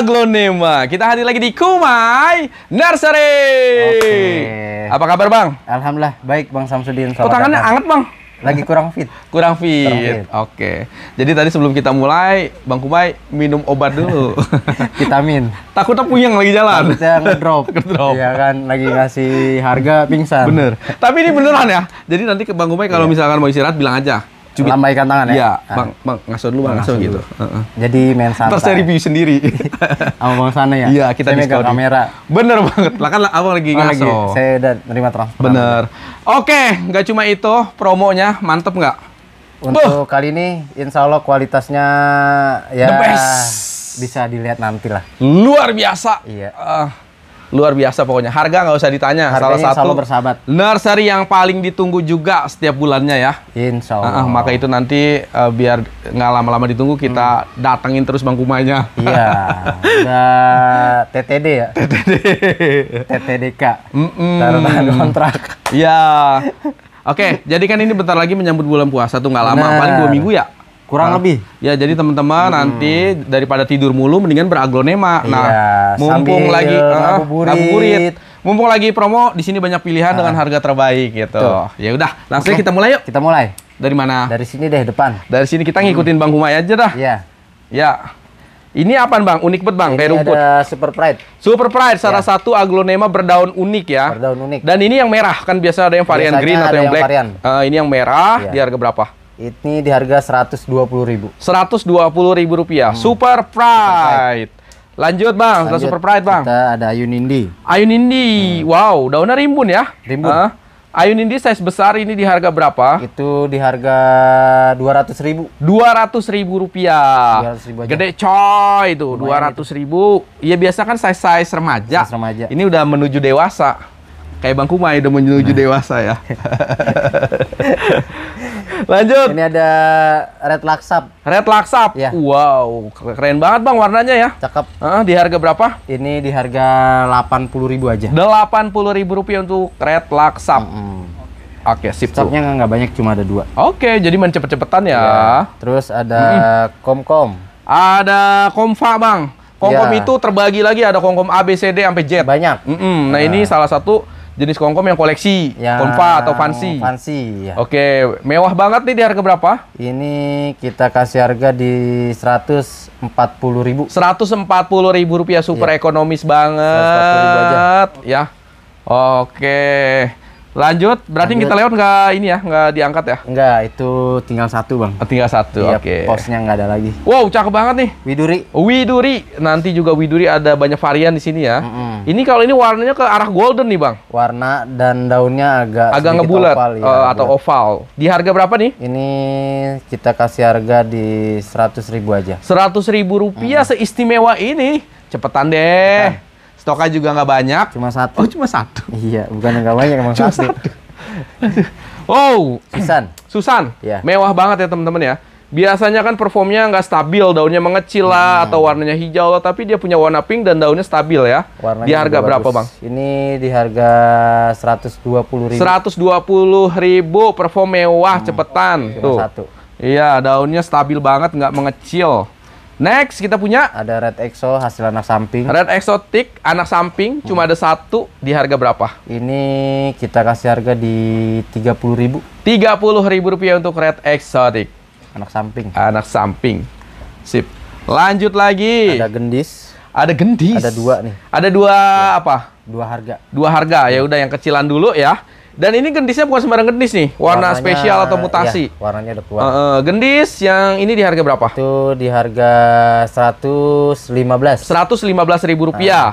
aglonema. Kita hadir lagi di Kumai Nursery. Oke. Apa kabar Bang? Alhamdulillah baik Bang Samsudin. Kok tangannya datang. anget Bang? Lagi kurang fit. Kurang fit. fit. Oke. Jadi tadi sebelum kita mulai, Bang Kumai minum obat dulu. Vitamin. Takutnya puyeng lagi jalan. Takutnya ngedrop. ngedrop. Iya kan, lagi ngasih harga pingsan. Bener. Tapi ini beneran ya. Jadi nanti ke Bang Kumai kalau yeah. misalkan mau istirahat bilang aja Cubit. Lambaikan tangan ya? ya bang, bang, ngaso dulu bang, ngaso, gitu. Uh huh Jadi main santai. Terus saya review sendiri. Sama bang sana ya? Iya, kita di kamera. Bener banget, lah kan abang lagi ngaso. Lagi. Saya udah terima transfer. Bener. Oke, okay, nggak cuma itu, promonya mantep nggak? Untuk Buh. kali ini, insya Allah kualitasnya ya bisa dilihat nanti lah. Luar biasa. Iya. Uh, luar biasa pokoknya. Harga nggak usah ditanya. Harganya salah satu selalu bersahabat. Nursery yang paling ditunggu juga setiap bulannya ya. Insya Allah. Uh, maka itu nanti uh, biar nggak lama-lama ditunggu kita hmm. datengin terus Bang Kumanya. Iya. TTD ya. TTD. TTDK. Mm -mm. Taruhan kontrak. Iya. Oke, okay, jadi kan ini bentar lagi menyambut bulan puasa tuh nggak lama, paling dua minggu ya kurang nah, lebih ya jadi teman-teman hmm. nanti daripada tidur mulu mendingan beraglonema iya, nah mumpung lagi uh, mumpung lagi promo di sini banyak pilihan nah. dengan harga terbaik gitu ya udah langsung kita mulai yuk kita mulai dari mana dari sini deh depan dari sini kita ngikutin hmm. bang Humay aja dah ya ya ini apa bang? Unik banget bang, kayak rumput. super pride. Super pride, iya. salah ya. satu aglonema berdaun unik ya. Berdaun unik. Dan ini yang merah kan biasa ada yang varian Biasanya green atau yang, yang black. Varian. Uh, ini yang merah, ya. di harga berapa? Ini di harga rp 120.000. 120.000 rupiah. Hmm. Super Pride. Lanjut bang, Lanjut, Super Pride bang. Kita ada Ayun Indi. Ayun Indi, hmm. wow, daunnya rimbun ya. Rimbun. Uh, Ayun Indi size besar ini di harga berapa? Itu di harga Rp200.000. rp ribu Gede coy itu, Rp200.000. Iya gitu. biasa kan size-size remaja. Size remaja. Ini udah menuju dewasa. Kayak Bang Kumai udah menuju nah. dewasa ya. Lanjut. Ini ada red laksap. Red laksap. Ya. Wow, keren banget bang warnanya ya. Cakep. Uh, di harga berapa? Ini di harga delapan puluh ribu aja. delapan puluh ribu rupiah untuk red laksap. Mm -hmm. Oke, okay, sip. Stoknya nggak banyak, cuma ada dua. Oke, okay, jadi main cepet-cepetan ya. ya. Terus ada komkom. Mm -hmm. -kom. Ada komfa bang. Komkom -kom ya. itu terbagi lagi ada komkom A B C D sampai j Banyak. Mm -hmm. Nah, nah ini salah satu jenis kongkom yang koleksi, yang konfa atau fancy. Fancy. Ya. Oke, mewah banget nih di harga berapa? Ini kita kasih harga di seratus seratus empat empat puluh ribu puluh ribu rupiah super ya. ekonomis banget. ribu aja. Ya. Oke. Lanjut, berarti Lanjut. kita lewat nggak ini ya, nggak diangkat ya? Nggak, itu tinggal satu bang. Oh, tinggal satu, iya, oke. Okay. Posnya nggak ada lagi. Wow, cakep banget nih. Widuri. Widuri, nanti juga Widuri ada banyak varian di sini ya. Mm -hmm. Ini kalau ini warnanya ke arah golden nih bang. Warna dan daunnya agak agak ngebulat oval, ya, uh, atau bulat. oval. Di harga berapa nih? Ini kita kasih harga di seratus ribu aja. Seratus ribu rupiah mm -hmm. seistimewa ini, cepetan deh. Stoknya juga nggak banyak. Cuma satu. Oh, cuma satu. Iya, bukan nggak banyak emang cuma satu. satu. oh, Susan. Susan. Ya. Mewah banget ya teman-teman ya. Biasanya kan performnya nggak stabil, daunnya mengecil lah hmm. atau warnanya hijau lah, tapi dia punya warna pink dan daunnya stabil ya. Warnanya di harga berapa, bagus. Bang? Ini di harga 120.000. ribu perform mewah hmm. cepetan. Cuma Tuh. satu. Iya, daunnya stabil banget, nggak mengecil. Next kita punya ada Red Exo hasil anak samping. Red Exotic anak samping hmm. cuma ada satu di harga berapa? Ini kita kasih harga di tiga tiga puluh ribu puluh ribu rupiah untuk Red Exotic anak samping. Anak samping. Sip. Lanjut lagi. Ada gendis. Ada gendis. Ada dua nih. Ada dua, dua. Ya. apa? Dua harga. Dua harga. Ya udah yang kecilan dulu ya. Dan ini gendisnya bukan sembarang gendis nih, warna warnanya, spesial atau ya, mutasi. Iya, warnanya udah keluar. Uh, uh, gendis yang ini di harga berapa? Itu di harga 115. 115 ribu nah. rupiah.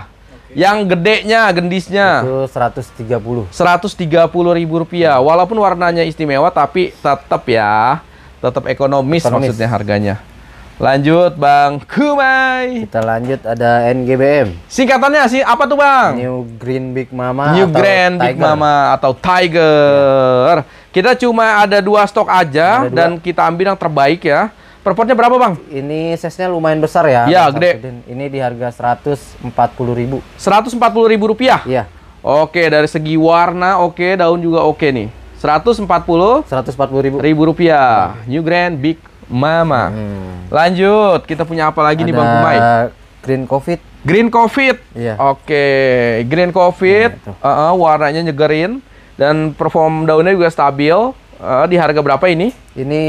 Yang Yang gedenya, gendisnya itu 130. 130 ribu rupiah. Walaupun warnanya istimewa, tapi tetap ya, tetap ekonomis, ekonomis. maksudnya harganya. Lanjut Bang Kumai. Kita lanjut ada NGBM. Singkatannya sih apa tuh Bang? New Green Big Mama. New atau Grand Tiger. Big Mama atau Tiger. Kita cuma ada dua stok aja dua. dan kita ambil yang terbaik ya. Perportnya berapa Bang? Ini size lumayan besar ya. Iya gede. Ini di harga 140 ribu. 140 ribu rupiah? Iya. Oke dari segi warna oke daun juga oke nih. 140 140 ribu, ribu rupiah. New Grand Big Mama. Hmm. Lanjut, kita punya apa lagi Ada nih Bang Kumai? Green Covid. Green Covid. Iya. Oke, Green Covid. Ya, uh -uh, warnanya nyegerin dan perform daunnya juga stabil. Uh, di harga berapa ini? Ini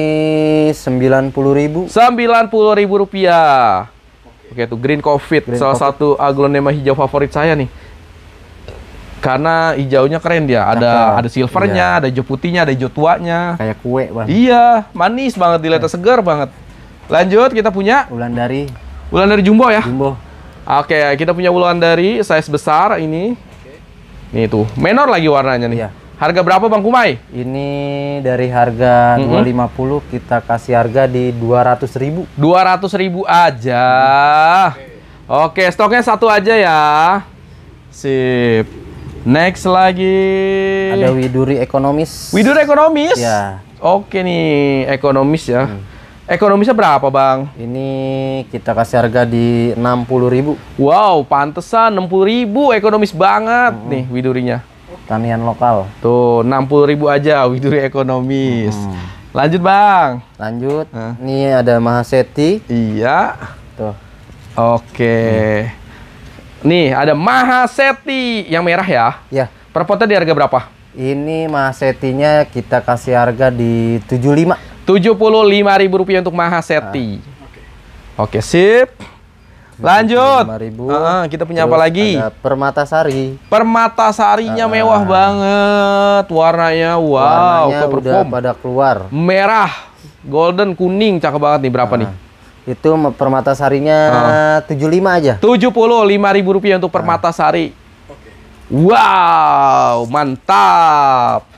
sembilan puluh ribu. Sembilan puluh ribu rupiah. Oke, itu Green Covid, Green salah COVID. satu aglonema hijau favorit saya nih. Karena hijaunya keren dia. Ada Cakel. ada silvernya, iya. ada hijau putihnya, ada hijau tuanya. Kayak kue, banget. Iya, manis banget dilihat iya. segar banget. Lanjut kita punya ulan dari ulan dari jumbo ya. Jumbo. Oke, kita punya ulan dari size besar ini. Ini tuh, menor lagi warnanya nih. Iya. Harga berapa Bang Kumai? Ini dari harga mm -hmm. 250 kita kasih harga di 200 ribu. 200 ribu aja. Mm -hmm. Oke, stoknya satu aja ya. Sip. Next lagi ada Widuri ekonomis. Widuri ekonomis? Ya. Oke nih, ekonomis ya. Hmm. Ekonomisnya berapa, Bang? Ini kita kasih harga di enam puluh ribu. Wow, pantesan enam puluh ribu ekonomis banget hmm. nih Widurinya. Tanian lokal. Tuh, enam puluh ribu aja Widuri ekonomis. Hmm. Lanjut, Bang. Lanjut. Hmm. Ini ada Mahaseti. Iya. Tuh. Oke. Okay. Hmm. Nih, ada Mahaseti yang merah ya. Ya. Per di harga berapa? Ini Mahasetinya kita kasih harga di 75. 75 ribu rupiah untuk Mahaseti. Ah. Oke. Oke, sip. Lanjut. Ribu. Uh, kita punya Terus apa lagi? Ada Permata Permatasarinya uh, mewah banget. Warnanya wow, Warnanya udah pada keluar. Merah, golden, kuning, cakep banget nih berapa uh. nih? Itu permata sarinya ah. tujuh lima aja. Tujuh puluh lima ribu rupiah untuk permata sari. Wow, mantap.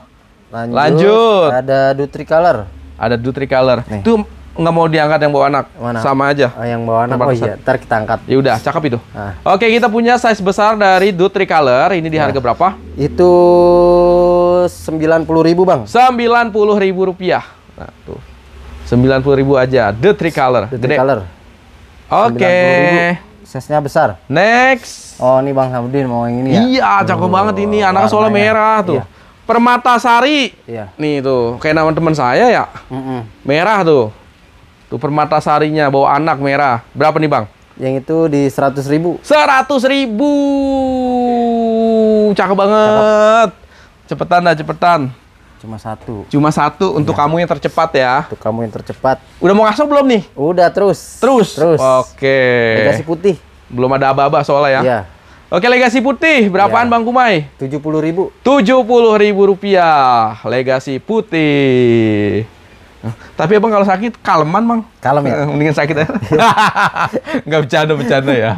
Lanjut, Lanjut. Ada Dutri Color. Ada Dutri Color. Itu nggak mau diangkat yang bawa anak. Mana? Sama aja. Oh, yang bawa anak. Permata oh iya, ntar kita angkat. Ya udah, cakep itu. Nah. Oke, kita punya size besar dari Dutri Color. Ini di nah. harga berapa? Itu sembilan puluh ribu Bang. sembilan puluh ribu rupiah. Nah, tuh. 90 ribu aja. The color, The color, Oke. Okay. Sesnya besar. Next. Oh, ini Bang Samudin mau yang ini ya? Iya, cakep oh, banget ini. Anak soalnya merah tuh. Iya. sari, Iya. Nih tuh, kayak nama teman saya ya. Mm -mm. Merah tuh. Tuh permata sarinya bawa anak merah. Berapa nih, Bang? Yang itu di seratus ribu. seratus ribu. Cakep banget. Cakep. Cepetan dah, cepetan. Cuma satu. Cuma satu untuk iya. kamu yang tercepat ya. Untuk kamu yang tercepat. Udah mau ngaso belum nih? Udah terus. Terus. Terus. Oke. Legasi putih. Belum ada aba-aba soalnya ya. Iya. Oke, legasi putih berapaan ya. Bang Kumai? tujuh puluh ribu. tujuh puluh ribu rupiah legasi putih. Tapi abang kalau sakit kaleman bang? Kalem ya. Eh, mendingan sakit ya. Enggak bercanda bercanda ya.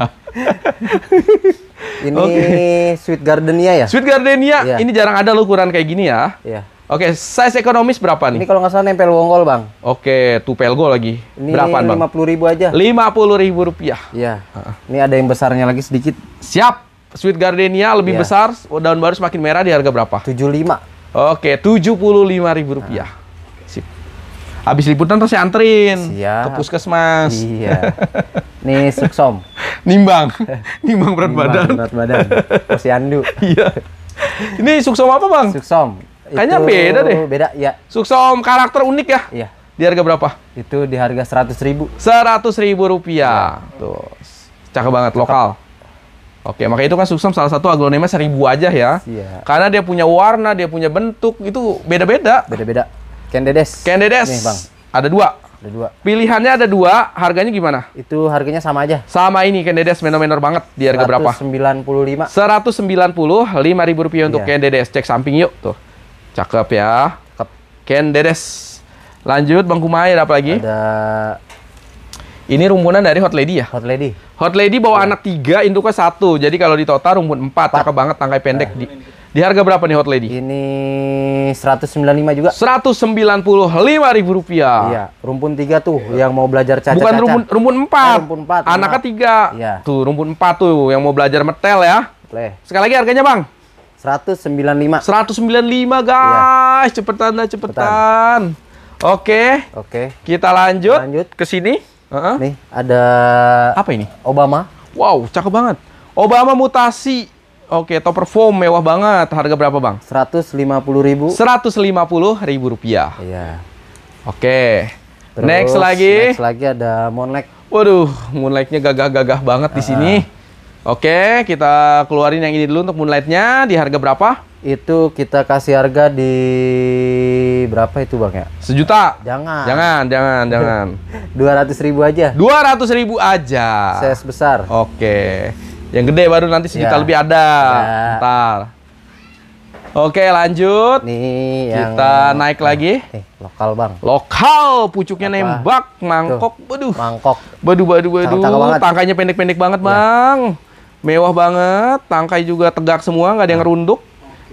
Ini okay. sweet gardenia ya? Sweet gardenia. Iya. Ini jarang ada loh ukuran kayak gini ya. Iya. Oke, size ekonomis berapa nih? Ini kalau nggak salah nempel wonggol, Bang. Oke, tupel go lagi. Ini berapa, Bang? puluh ribu aja. puluh ribu rupiah. Iya. Uh Ini ada yang besarnya lagi sedikit. Siap. Sweet Gardenia lebih ya. besar, daun baru semakin merah di harga berapa? 75. Oke, Rp75.000. Nah. Sip. Habis liputan terus saya anterin Siap. ke puskesmas. Iya. Nih suksom. Nimbang. Nimbang berat badan. Berat badan. Posyandu. iya. Ini suksom apa, Bang? Suksom Kayaknya beda deh. Beda, ya. Suksom karakter unik ya. Iya. Di harga berapa? Itu di harga seratus ribu. Seratus ribu rupiah. Ya. Tuh, cakep banget lokal. Oke, makanya itu kan Suksom salah satu aglonema seribu aja ya. Iya. Karena dia punya warna, dia punya bentuk, itu beda-beda. Beda-beda. Kendedes. Kendedes. Nih, Bang. Ada dua. Ada dua. Pilihannya ada dua, harganya gimana? Itu harganya sama aja. Sama ini, Kendedes menor-menor banget. Di harga 195. berapa? puluh lima ribu rupiah untuk iya. Kendedes. Cek samping yuk, tuh. Cakep ya. Cakep. Ken Dedes. Lanjut Bang Kumai ada apa lagi? Ada ini rumpunan dari Hot Lady ya? Hot Lady. Hot Lady bawa yeah. anak tiga, induknya satu. Jadi kalau di total rumpun empat, cakep banget tangkai pendek. Nah. Di, di harga berapa nih Hot Lady? Ini 195 juga. 195 ribu rupiah. Iya, rumpun tiga tuh yeah. yang mau belajar caca. Bukan rumpun rumpun empat. Oh, rumpun empat. Anaknya tiga. Iya. Tuh rumpun empat tuh yang mau belajar metel ya. Leh. Sekali lagi harganya bang? 195. 195 guys. Ya. Cepetan dah cepetan. Oke. Oke. Kita lanjut, lanjut. ke sini. Uh -huh. Nih ada apa ini? Obama. Wow, cakep banget. Obama mutasi. Oke, okay, perform, mewah banget. Harga berapa, Bang? 150.000. ribu. 150.000 ribu rupiah. Iya. Oke. next lagi. Next lagi ada Moonlight. Waduh, Moonlight-nya gagah-gagah banget uh, di sini. Oke, kita keluarin yang ini dulu untuk moonlightnya di harga berapa? Itu kita kasih harga di berapa itu bang ya? Sejuta. Jangan. Jangan, jangan, jangan. Dua ratus ribu aja. Dua ratus ribu aja. Ses besar. Oke. Yang gede baru nanti sejuta ya. lebih ada. Ya. Ntar. Oke lanjut. Nih yang kita naik nah, lagi. Nih, lokal bang. Lokal, pucuknya Apa? nembak, mangkok, Tuh, beduh. Mangkok. Beduh, beduh, beduh. Tangkanya pendek-pendek banget ya. bang. Mewah banget, tangkai juga tegak semua, nggak ada yang runduk.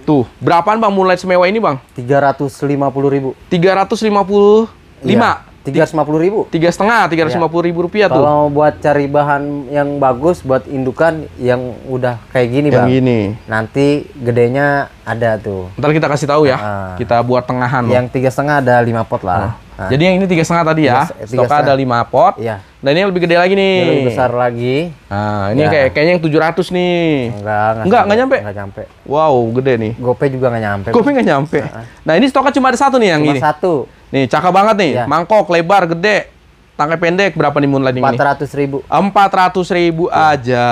Tuh, berapaan Bang mulai semewah ini, Bang? Tiga ratus lima puluh ribu. Tiga ratus lima puluh lima. Iya tiga ratus lima puluh ribu tiga setengah ya. tiga ratus lima puluh ribu rupiah tuh kalau buat cari bahan yang bagus buat indukan yang udah kayak gini yang bang gini nanti gedenya ada tuh ntar kita kasih tahu ya uh, kita buat tengahan yang tiga setengah ada lima pot lah uh. jadi yang ini tiga setengah tadi ya stok ada lima pot ya. dan ini lebih gede lagi nih Ini lebih besar lagi nah ini ya. kayak kayaknya yang tujuh ratus nih enggak enggak enggak, nyampe enggak nyampe wow gede nih gope juga enggak nyampe gope enggak nyampe nah ini stoknya cuma ada satu nih yang cuma ini satu Nih, cakep banget nih. Ya. Mangkok, lebar, gede. Tangkai pendek, berapa nih moonlighting 400 ribu. ini? 400 ribu. 400 iya. ribu aja.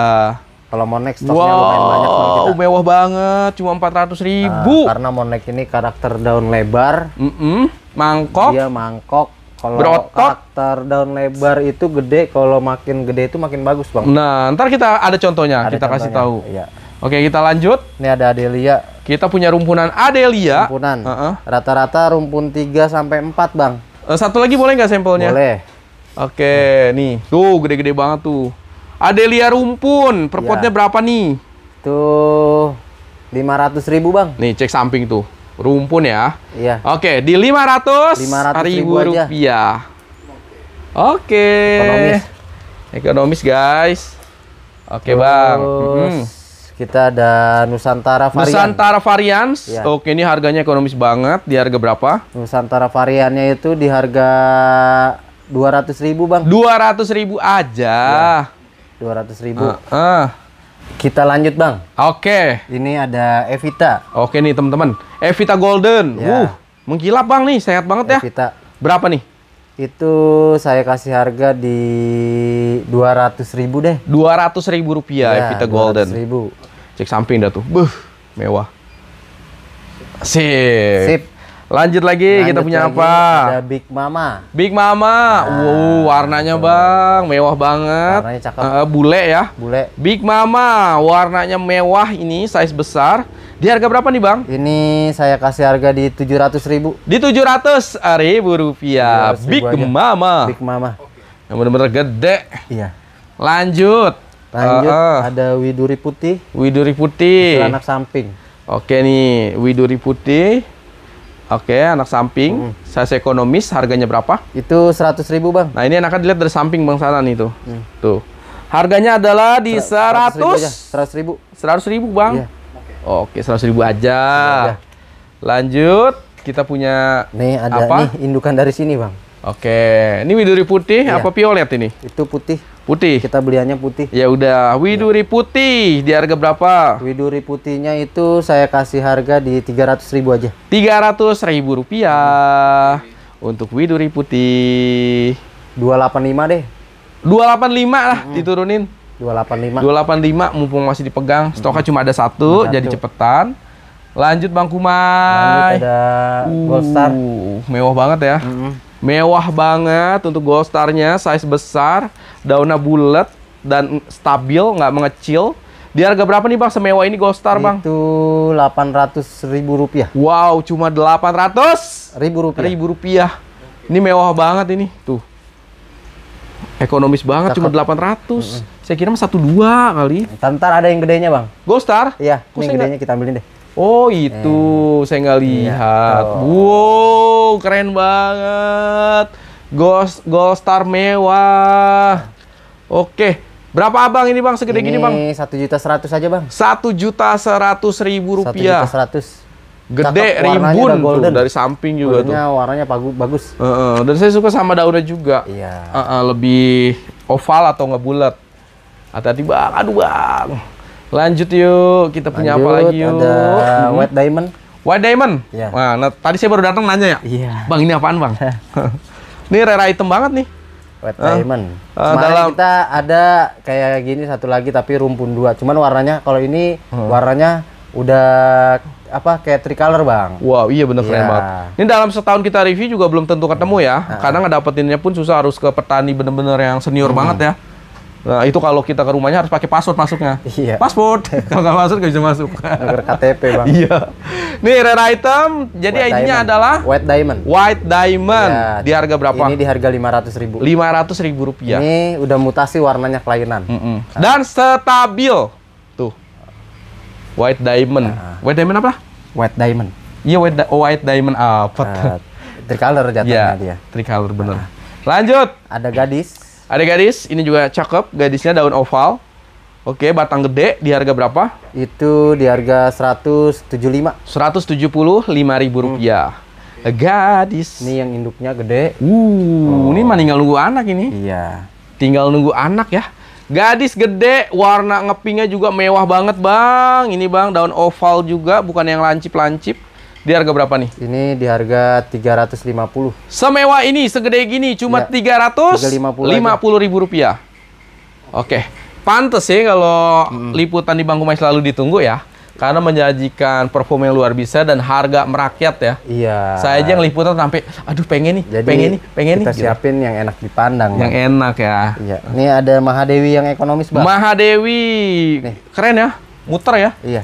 Kalau mau stoknya wow, lumayan banyak kan mewah banget, cuma 400 ribu. Nah, karena naik ini karakter daun lebar. Mm -mm. Mangkok. Iya, mangkok. Kalau karakter daun lebar itu gede, kalau makin gede itu makin bagus, Bang. Nah, ntar kita ada contohnya, ada kita contohnya. kasih tahu. Iya. Oke, kita lanjut. Ini ada Adelia kita punya rumpunan Adelia. Rumpunan. Rata-rata uh -uh. rumpun 3 sampai 4, Bang. Uh, satu lagi boleh nggak sampelnya? Boleh. Oke, hmm. nih. Tuh, gede-gede banget tuh. Adelia rumpun, perpotnya ya. berapa nih? Tuh 500 ribu, Bang. Nih, cek samping tuh. Rumpun ya. Iya. Oke, di 500, 500 ribu, ribu rupiah. Oke. Ekonomis. Ekonomis, guys. Oke, Terus... Bang. Hmm. Kita ada Nusantara Varian. Nusantara Varian. Ya. Oke, ini harganya ekonomis banget. Di harga berapa? Nusantara Variannya itu di harga 200 ribu, Bang. 200 ribu aja. Ya. 200 ribu. Uh, uh. Kita lanjut, Bang. Oke. Ini ada Evita. Oke nih, teman-teman. Evita Golden. Ya. Uh, mengkilap, Bang nih. Sehat banget Evita. ya. Evita. Berapa nih? itu saya kasih harga di dua ratus ribu deh dua ratus ribu rupiah ya, Evita Golden ribu. cek samping dah tuh Buh, mewah sip, sip. Lanjut lagi Lanjut kita punya lagi, apa? Ada Big Mama. Big Mama. Nah, wow, warnanya betul. Bang mewah banget. Warnanya cakep. Uh, bule ya. Bule. Big Mama, warnanya mewah ini size besar. Di harga berapa nih Bang? Ini saya kasih harga di 700 ribu. Di 700 ribu rupiah. Big aja. Mama. Big Mama. Yang benar-benar gede. Iya. Lanjut. Lanjut uh, uh. ada Widuri Putih. Widuri Putih. Anak samping. Oke nih, Widuri Putih. Oke, okay, anak samping. Mm. Size ekonomis harganya berapa? Itu 100 ribu Bang. Nah, ini enaknya dilihat dari samping Bang Sanan itu. Mm. Tuh. Harganya adalah di 100 100 ribu. Aja. 100 ribu, 100 ribu Bang. Iya. Oke, okay, 100 ribu aja. Lanjut, kita punya Nih ada apa? nih indukan dari sini Bang. Oke, okay. ini widuri putih yeah. apa violet ini? Itu putih. Putih. Kita beliannya putih. Ya udah, Widuri putih di harga berapa? Widuri putihnya itu saya kasih harga di 300 ribu aja. 300 ribu rupiah hmm. untuk Widuri putih. 285 deh. 285 lah hmm. diturunin. 285. 285 mumpung masih dipegang, stoknya hmm. cuma ada satu, satu jadi cepetan. Lanjut Bang Kumai. Lanjut ada uh, Gold Star. Mewah banget ya. Hmm. Mewah banget untuk Gold size besar, daunnya bulat dan stabil, nggak mengecil. Di harga berapa nih bang semewah ini Gold Star bang? Itu ratus ribu rupiah. Wow, cuma 800 ribu rupiah. Ribu rupiah. Ini mewah banget ini, tuh. Ekonomis banget, Cakep. cuma 800. Mm -hmm. Saya kira mah satu dua kali. Ntar, ada yang gedenya bang. Gold Star? Iya, ini yang gedenya kita ambilin deh. Oh itu eh, saya nggak iya, lihat. Ya, Wow keren banget. Gold Gold Star mewah. Oke. Berapa abang ini bang segede ini gini bang? Satu juta seratus aja bang. Satu juta seratus ribu rupiah. Satu juta seratus. Gede Cakep, rimbun tuh dari samping juga warnanya, tuh. Warnanya bagus. Uh, uh, dan saya suka sama daunnya juga. Iya. Uh, uh, lebih oval atau nggak bulat. Hati-hati bang. Aduh bang. Lanjut yuk, kita punya Lanjut, apa lagi yuk? Ada hmm. White Diamond. White Diamond. Yeah. Wah, nah, tadi saya baru datang nanya ya. Iya. Yeah. Bang, ini apaan, Bang? ini rare item banget nih. White uh, Diamond. Uh, Kemarin dalam... kita ada kayak gini satu lagi tapi rumpun dua. Cuman warnanya kalau ini hmm. warnanya udah apa kayak tricolor bang wow iya bener yeah. banget ini dalam setahun kita review juga belum tentu ketemu ya Karena kadang ngedapetinnya pun susah harus ke petani bener-bener yang senior hmm. banget ya Nah itu kalau kita ke rumahnya harus pakai password masuknya. Iya. Password. kalau nggak password nggak bisa masuk. Nomor KTP bang. iya. Nih rare item. Jadi White ID-nya adalah White Diamond. White Diamond. Ya, di harga berapa? Ini di harga lima ratus ribu. Lima ratus ribu rupiah. Ini udah mutasi warnanya kelainan. Mm -mm. Dan stabil. Tuh. White Diamond. Nah. White Diamond apa? White Diamond. Iya White, di oh, White Diamond ah, apa? Uh, tricolor jatuhnya yeah, dia. Tricolor bener. Nah. Lanjut. Ada gadis ada gadis, ini juga cakep. Gadisnya daun oval. Oke, batang gede di harga berapa? Itu di harga 175. 175 ribu hmm. rupiah. Hmm. Gadis. Ini yang induknya gede. Uh, oh. ini mah tinggal nunggu anak ini. Iya. Tinggal nunggu anak ya. Gadis gede, warna ngepingnya juga mewah banget bang. Ini bang, daun oval juga, bukan yang lancip-lancip. Di harga berapa nih? Ini di harga 350. Semewah ini segede gini cuma ya, 300 350 ribu rupiah. Oke. Okay. Pantes sih ya kalau hmm. liputan di Bangku Mai selalu ditunggu ya. Karena menjanjikan perform yang luar biasa dan harga merakyat ya. Iya. Saya aja yang liputan sampai, aduh pengen nih, Jadi, pengen nih, pengen kita nih. Kita gitu. siapin gitu. yang enak dipandang. Yang bang. enak ya. Iya. Ini ada Mahadewi yang ekonomis banget. Mahadewi, nih. keren ya, muter ya. Iya.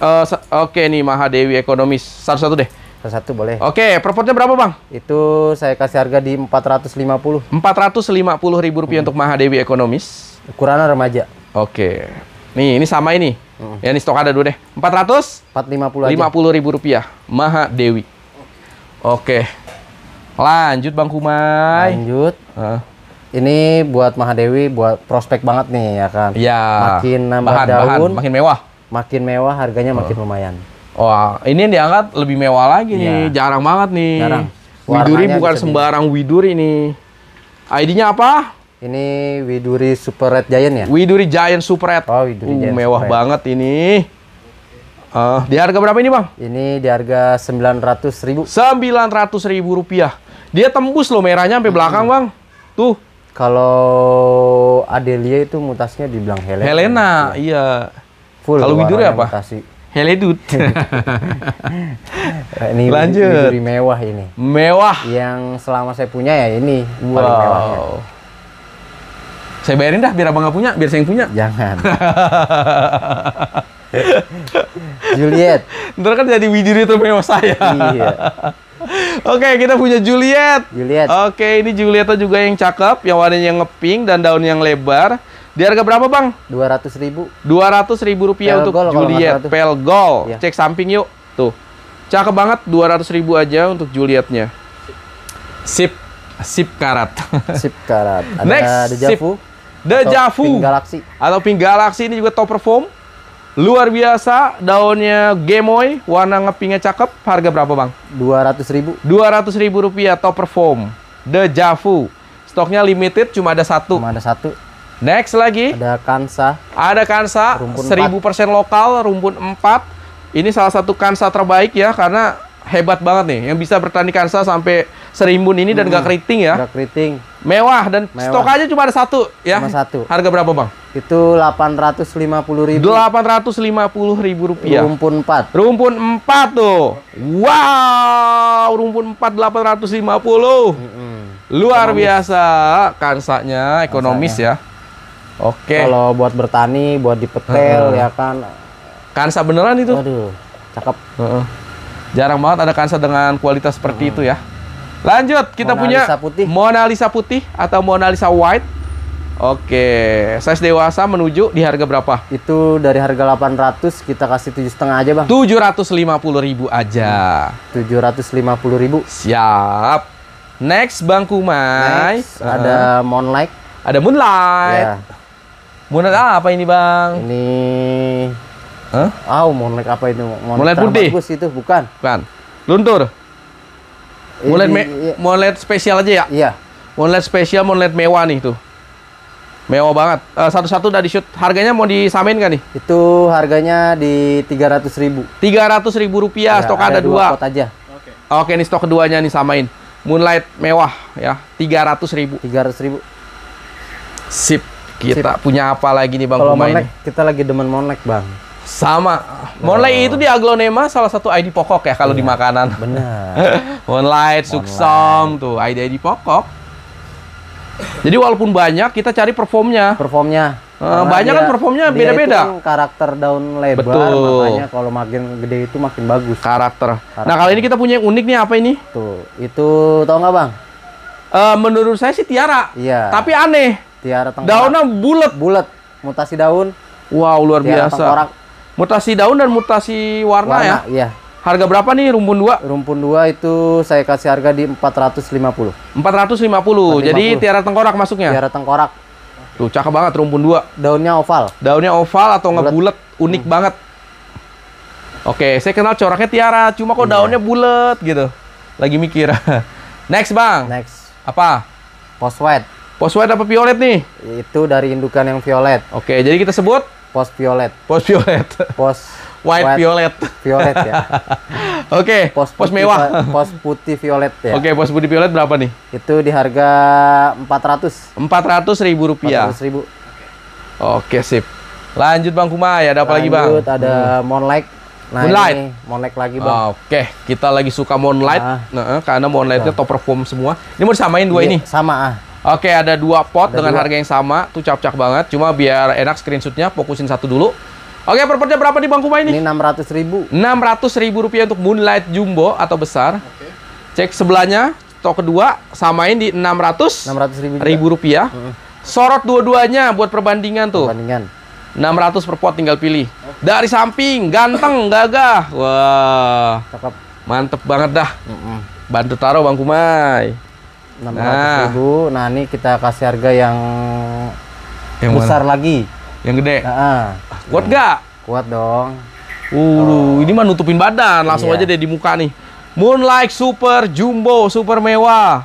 Uh, Oke okay, nih Mahadewi ekonomis satu-satu deh. Satu-satu boleh. Oke, okay, berapa bang? Itu saya kasih harga di empat Empat ratus ratus lima puluh. lima puluh ribu rupiah hmm. untuk Mahadewi ekonomis. Ukuran remaja. Oke. Okay. Nih, ini sama ini. Hmm. Ya, ini stok ada dulu deh. Empat 400? 450 Lima puluh ribu rupiah. Mahadewi. Oke. Okay. Lanjut Bang Kumai. Lanjut. Uh. Ini buat Mahadewi buat prospek banget nih ya kan. Iya. Makin nambah bahan, daun, bahan, makin mewah makin mewah harganya makin oh. lumayan. Wah, ini yang diangkat lebih mewah lagi nih. Ya. Jarang banget nih. Jarang. Warnanya Widuri bukan sembarang ini. Widuri nih. ID-nya apa? Ini Widuri Super Red Giant ya? Widuri Giant Super Red. Oh, Widuri uh, Giant mewah Super banget Red. ini. Uh, di harga berapa ini, Bang? Ini di harga rp ribu. rp ribu rupiah. Dia tembus loh merahnya sampai belakang, Bang. Tuh. Kalau Adelia itu mutasnya dibilang Helena. Helena, iya. iya. Full Kalau Widuri apa? Mutasi. Heledut. ini Lanjut. Widuri mewah ini. Mewah. Yang selama saya punya ya ini wow. paling mewahnya. Saya bayarin dah biar abang nggak punya, biar saya yang punya. Jangan. Juliet. Ntar kan jadi Widuri termewah saya. iya. Oke, okay, kita punya Juliet. Juliet. Oke, okay, ini Julieta juga yang cakep, yang warnanya yang ngepink dan daun yang lebar. Di harga berapa bang? Dua ratus ribu Dua ratus ribu rupiah untuk Juliet Pelgol ya. Cek samping yuk Tuh Cakep banget Dua ratus ribu aja untuk Julietnya Sip Sip karat Sip karat Ada Next Dejavu Sip. Dejavu Pink Galaxy Atau Pink Galaxy ini juga top perform Luar biasa, daunnya gemoy, warna ngepingnya cakep. Harga berapa bang? Dua ratus ribu. Dua ratus ribu rupiah, top perform. The Javu. Stoknya limited, cuma ada satu. Cuma ada satu. Next lagi. Ada kansa. Ada kansa. Rumpun 1000% lokal, rumpun 4. Ini salah satu kansa terbaik ya karena hebat banget nih yang bisa bertani kansa sampai serimbun ini dan hmm, gak keriting ya. Gak keriting. Mewah dan Mewah. stok aja cuma ada satu ya. Cuma satu. Harga berapa bang? Itu 850 ribu. 850 ribu rupiah. Rumpun 4. Rumpun 4 tuh. Wow, rumpun 4 850. lima -hmm. Luar ekonomis. biasa kansanya ekonomis kansanya. ya. Oke. Okay. Kalau buat bertani, buat di petel uh -huh. ya kan. Kansa beneran itu? Aduh, cakep. Uh -uh. Jarang banget ada kansa dengan kualitas seperti uh itu ya. Lanjut, kita Mona punya Lisa putih. Mona Lisa putih atau Mona Lisa white. Oke, size dewasa menuju di harga berapa? Itu dari harga 800 kita kasih tujuh setengah aja bang. Tujuh ratus lima puluh ribu aja. puluh ribu. Siap. Next Bang Kumai. Next, uh -huh. ada Moonlight. Ada Moonlight. Yeah. Bonet apa ini bang? Ini. Hah? Oh, monet apa itu? Monet, putih. Bagus itu bukan. Bukan. Luntur. Ini, monet me iya. monet spesial aja ya? Iya. Monet spesial, monet mewah nih tuh. Mewah banget. Eh, satu-satu uh, udah di shoot. Harganya mau disamain kan nih? Itu harganya di tiga ratus ribu. Tiga ratus ribu rupiah. Ya, stok ada, ada dua. Pot aja. Oke. Okay. Oke, ini stok keduanya nih samain. Moonlight mewah ya. Tiga ratus ribu. Tiga ratus ribu. Sip. Kita Sip. punya apa lagi nih Bang Kalau monek, ini? kita lagi demen monek Bang. Sama. Monlay oh. itu di aglonema salah satu ID pokok ya kalau di iya. makanan. Benar. Monlight, Suksom tuh ID-ID pokok. Jadi walaupun banyak kita cari performnya. Performnya. Uh, banyak kan dia, kan performnya beda-beda. karakter daun lebar Betul. makanya kalau makin gede itu makin bagus. Karakter. karakter. Nah, kali ini kita punya yang unik nih apa ini? Tuh, itu tau nggak Bang? Uh, menurut saya sih tiara. Iya. Tapi aneh Tiara tengkorak. Daunnya bulat. Bulat. Mutasi daun. Wow, luar Tiara biasa. Tengkorak. Mutasi daun dan mutasi warna, warna ya? Iya. Harga berapa nih rumpun 2? Rumpun 2 itu saya kasih harga di 450. 450. 450. Jadi tiara tengkorak masuknya? Tiara tengkorak. Tuh, cakep banget rumpun 2. Daunnya oval. Daunnya oval atau enggak bulat, unik hmm. banget. Oke, saya kenal coraknya tiara, cuma kok iya. daunnya bulat gitu. Lagi mikir. Next, Bang. Next. Apa? Post white. Pos white apa violet nih? Itu dari indukan yang violet. Oke, jadi kita sebut pos violet. Pos violet. Pos white, white violet. Violet ya. Oke, Pos pos mewah. Pos putih violet ya. Oke, pos putih violet berapa nih? Itu di harga 400. 400 ribu rupiah. 400 ribu. Oke, sip. Lanjut Bang Kuma. Ya ada apa Lanjut, lagi Bang? Lanjut, ada hmm. Moonlight. Nah, Moonlight. Ini Moonlight lagi bang. Oke, kita lagi suka Moonlight. Ah. Nah, nah karena Moonlightnya top perform semua. Ini mau disamain dua iya, ini? Sama ah. Oke, ada dua pot ada dengan dua. harga yang sama. Tuh cap-cap banget. Cuma biar enak screenshotnya, fokusin satu dulu. Oke, perpetnya berapa di bangku main ini? Ini 600 ribu. 600 ribu rupiah untuk Moonlight Jumbo atau besar. Oke. Cek sebelahnya, stok kedua, samain di 600, 600 ribu, ribu rupiah. -hmm. Sorot dua-duanya buat perbandingan tuh. Perbandingan. 600 per pot tinggal pilih. Okay. Dari samping, ganteng, gagah. Wah. Cakep. Mantep banget dah. Mm -mm. Bantu taruh bangku main enam nah. nah ini kita kasih harga yang yang besar mana? lagi yang gede nah, uh. kuat gak kuat dong Uh, oh. ini mah nutupin badan, langsung iya. aja deh di muka nih. Moonlight Super Jumbo, super mewah.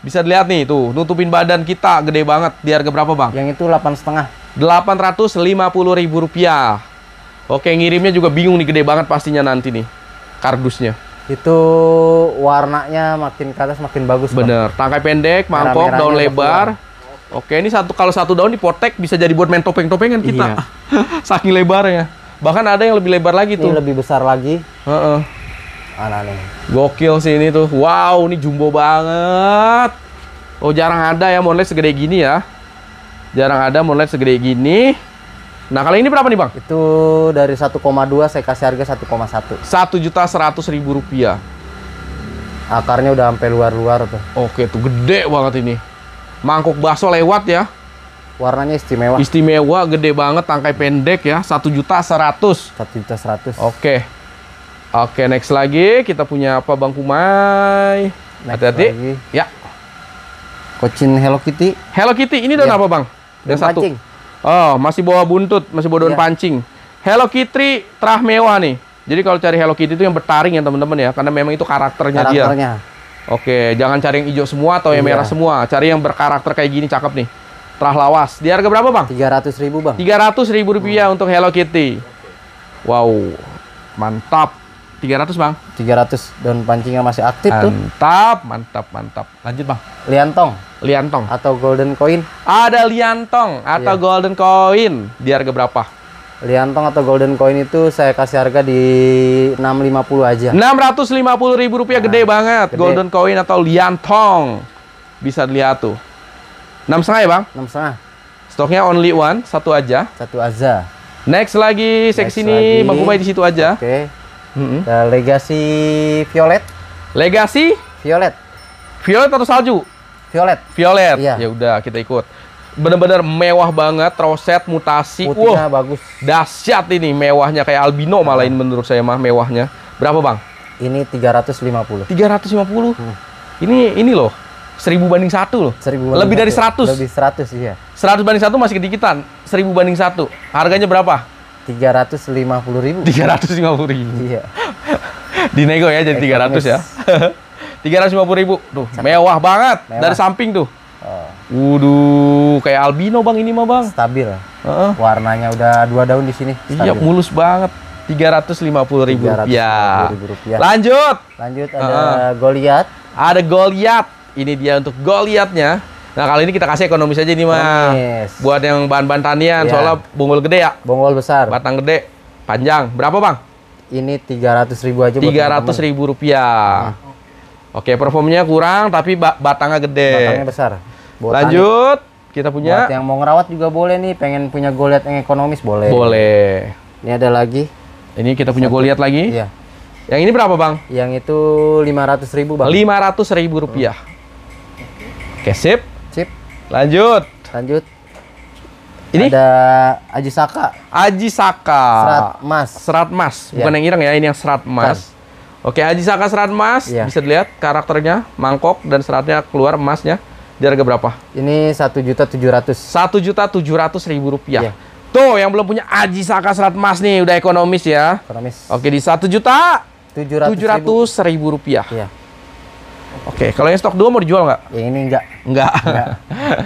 Bisa dilihat nih tuh, nutupin badan kita gede banget. Di harga berapa, Bang? Yang itu delapan setengah. 850 ribu rupiah. Oke, ngirimnya juga bingung nih, gede banget pastinya nanti nih kardusnya itu warnanya makin ke atas makin bagus bener bang. tangkai pendek mangkok daun lebar oke ini satu kalau satu daun dipotek bisa jadi buat main topeng-topengan kita iya. saking lebarnya bahkan ada yang lebih lebar lagi tuh ini lebih besar lagi uh -uh. aneh gokil sih ini tuh wow ini jumbo banget oh jarang ada ya monlet segede gini ya jarang ada monlet segede gini Nah, kalau ini berapa nih, Bang? Itu dari 1,2 saya kasih harga 1,1. satu juta seratus ribu rupiah. Akarnya udah sampai luar-luar tuh. Oke, tuh gede banget ini. Mangkok bakso lewat ya. Warnanya istimewa. Istimewa, gede banget, tangkai pendek ya. satu juta seratus satu juta seratus Oke. Oke, next lagi kita punya apa, Bang Kumai? Hati-hati. Ya. Kocin Hello Kitty. Hello Kitty, ini udah ya. apa, Bang? udah satu. Oh, masih bawa buntut, masih bawa daun ya. pancing. Hello Kitty terah mewah nih. Jadi kalau cari Hello Kitty itu yang bertaring ya teman-teman ya, karena memang itu karakternya, karakternya. dia. Oke, jangan cari yang hijau semua atau yang iya. merah semua. Cari yang berkarakter kayak gini cakep nih. Terah lawas. Di harga berapa, Bang? Tiga ratus ribu, Bang. Tiga ratus ribu rupiah hmm. untuk Hello Kitty. Wow, mantap. Tiga ratus Bang. Tiga ratus daun pancingnya masih aktif mantap, tuh. Mantap, mantap, mantap. Lanjut, Bang. Liantong. Liantong atau Golden Coin? Ada Liantong atau yeah. Golden Coin. Di harga berapa? Liantong atau Golden Coin itu saya kasih harga di 650 aja. 650 ribu rupiah nah, gede banget. Gede. Golden Coin atau Liantong. Bisa dilihat tuh. setengah ya bang? 6 setengah. Stoknya only one, satu aja. Satu aja. Next lagi seksi ini Bang di situ aja. Oke. Okay. Mm -hmm. Eh, Legasi Violet. Legasi Violet. Violet atau salju? Violet. Violet. ya, Ya udah kita ikut. Benar-benar mewah banget, roset mutasi. Putihnya wow, bagus. Dahsyat ini mewahnya kayak albino malah malahin menurut saya mah mewahnya. Berapa, Bang? Ini 350. 350. Hmm. Ini ini loh. seribu banding satu loh. 1000 Lebih 1. dari seratus? Lebih 100 iya. 100 banding satu masih kedikitan. seribu banding satu. Harganya berapa? Tiga ratus lima puluh ribu. Tiga ratus lima puluh ribu. Iya. Dinego ya jadi tiga ratus ya. tiga ratus lima puluh ribu. Tuh, mewah banget. Mewah. Dari samping tuh. Oh. Wuduh, kayak albino bang ini mah bang. Stabil. Uh -uh. Warnanya udah dua daun di sini. Iya, stabil. Iya, mulus banget. 350 ribu 350 puluh ribu rupiah. Lanjut. Lanjut ada uh -uh. Goliat. Ada Goliat. Ini dia untuk Goliatnya. Nah kali ini kita kasih ekonomis aja nih mah. Buat yang bahan-bahan tanian, yeah. soalnya bonggol gede ya. Bonggol besar. Batang gede, panjang. Berapa bang? Ini 300 ribu aja. 300 ribu rupiah. nah, Oke, performnya kurang tapi batangnya gede. Batangnya besar. Buat Lanjut, kita punya. Buat yang mau ngerawat juga boleh nih, pengen punya goliat yang ekonomis boleh. Boleh. Ini ada lagi. Ini kita punya goliat lagi. Iya. Yang ini berapa bang? Yang itu lima ratus ribu bang. Lima ratus ribu rupiah. Oke, sip. Sip. Lanjut. Lanjut. Ini ada Aji Saka. Aji Saka. Serat emas. Serat emas, iya. bukan ya. yang ireng ya, ini yang serat emas. Oke, Haji Saka serat emas, ya. bisa dilihat karakternya mangkok dan seratnya keluar emasnya di harga berapa? Ini satu juta tujuh ratus. Satu juta tujuh ratus ribu rupiah. Ya. Tuh, yang belum punya Aji Saka serat emas nih, udah ekonomis ya. Ekonomis. Oke, di satu juta tujuh ratus ribu rupiah. Ya. Oke, kalau yang stok dua mau dijual nggak? Yang ini enggak. Enggak. enggak.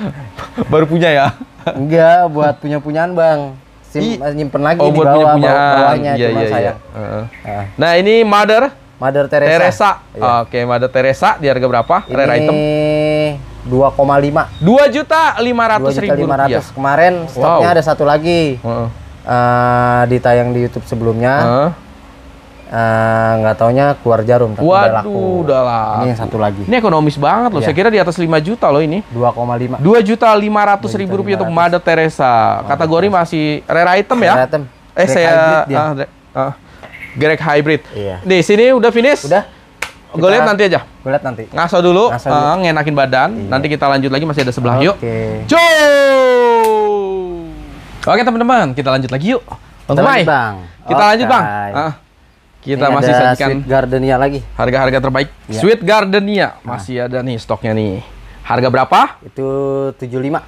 Baru punya ya? enggak, buat punya-punyaan bang. Sim, lagi oh, di bawah, punya bawah bawahnya iya, cuma iya, iya. sayang. Iya. Uh. nah, ini mother Mother Teresa. Teresa. Iya. Oke, okay, Mother Teresa di harga berapa? Ini Rare item. 2,5. 2 juta 500 ribu rupiah. Kemarin stoknya wow. ada satu lagi. Uh -uh. Uh, ditayang di YouTube sebelumnya. Uh. nggak uh, taunya keluar jarum tapi Waduh, udah laku. Udah laku. Ini yang satu lagi. Ini ekonomis banget loh. Iya. Saya kira di atas 5 juta loh ini. 2,5. 2 juta 500 ribu rupiah untuk Mother Teresa. Kategori masih rare item ya? Rare item. Eh rare saya uh, uh, Greg Hybrid. Iya. Di sini udah finish? Udah. Gue lihat nanti aja. Gue lihat nanti. Ngaso dulu, Ngaso dulu. Uh, ngenakin badan. Iya. Nanti kita lanjut lagi masih ada sebelah okay. yuk. Jo. Oke teman-teman, kita lanjut lagi yuk. Kita lanjut bang. Kita okay. lanjut bang. Uh, kita Ini masih sajikan Sweet Gardenia lagi. Harga-harga terbaik. Iya. Sweet Gardenia ah. masih nah. ada nih stoknya nih. Harga berapa? Itu 75.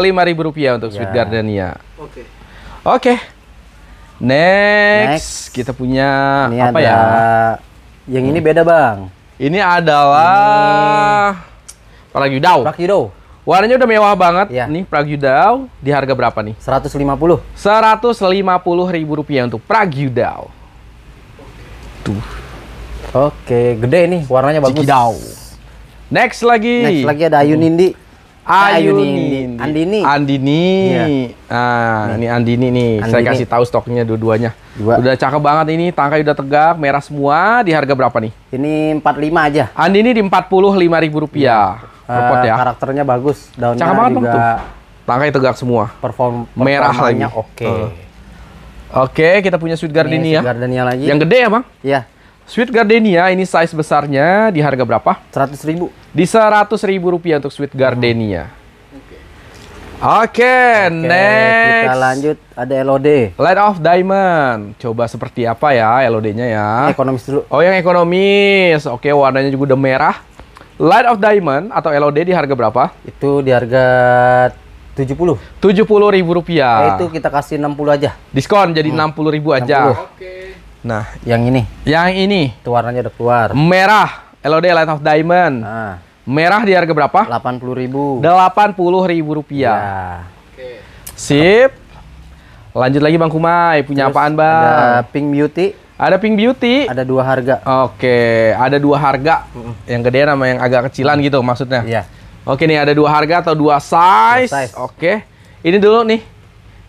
lima ribu rupiah untuk iya. Sweet Gardenia. Oke. Okay. Oke. Okay. Next, Next. kita punya ini apa ya? Yang ini beda bang. Ini adalah hmm. Pragyudau. Pragyudau. Warnanya udah mewah banget. Ya. Nih Pragyudau di harga berapa nih? Seratus Seratus lima puluh. lima puluh ribu rupiah untuk Pragyudau. Tuh. Oke, gede nih. Warnanya bagus. Cikidau. Next lagi. Next lagi ada Ayun Indi. Ayu Andini. Andini. Andini. Ya. Ah, ini Andini nih. Andini. Saya kasih tahu stoknya dua-duanya. Dua. Udah cakep banget ini, tangkai udah tegak, merah semua. Di harga berapa nih? Ini 45 aja. Andini di Rp45.000. rupiah. Ya. Repot ya. karakternya bagus, daunnya cakep banget juga. Tuh. Tangkai tegak semua. Perform merah lagi. Oke. Okay. Uh. Eh. Oke, okay, kita punya sweet gardenia. Ini sweet gardenia lagi. Yang gede ya, Bang? Iya. Sweet Gardenia ini size besarnya di harga berapa? 100 ribu. Di 100 ribu rupiah untuk Sweet Gardenia. Oke, hmm. Oke, okay, okay, next. Kita lanjut ada LOD. Light of Diamond. Coba seperti apa ya LOD-nya ya? Ekonomis dulu. Oh, yang ekonomis. Oke, okay, warnanya juga udah merah. Light of Diamond atau LOD di harga berapa? Itu di harga 70. 70.000 rupiah. Nah, itu kita kasih 60 aja. Diskon jadi hmm. 60.000 aja. 60. Oke. Okay. Nah, yang ini. Yang ini. Itu warnanya udah keluar. Merah, LOD Light of Diamond. Nah. Merah di harga berapa? 80.000. 80.000 rupiah. Ya. Oke. Sip. Lanjut lagi Bang Kumai, punya Terus apaan, Bang? Ada Pink Beauty. Ada Pink Beauty. Ada dua harga. Oke, ada dua harga. Yang gede sama yang agak kecilan gitu maksudnya. Iya. Oke nih ada dua harga atau dua size. Dua size. Oke. Ini dulu nih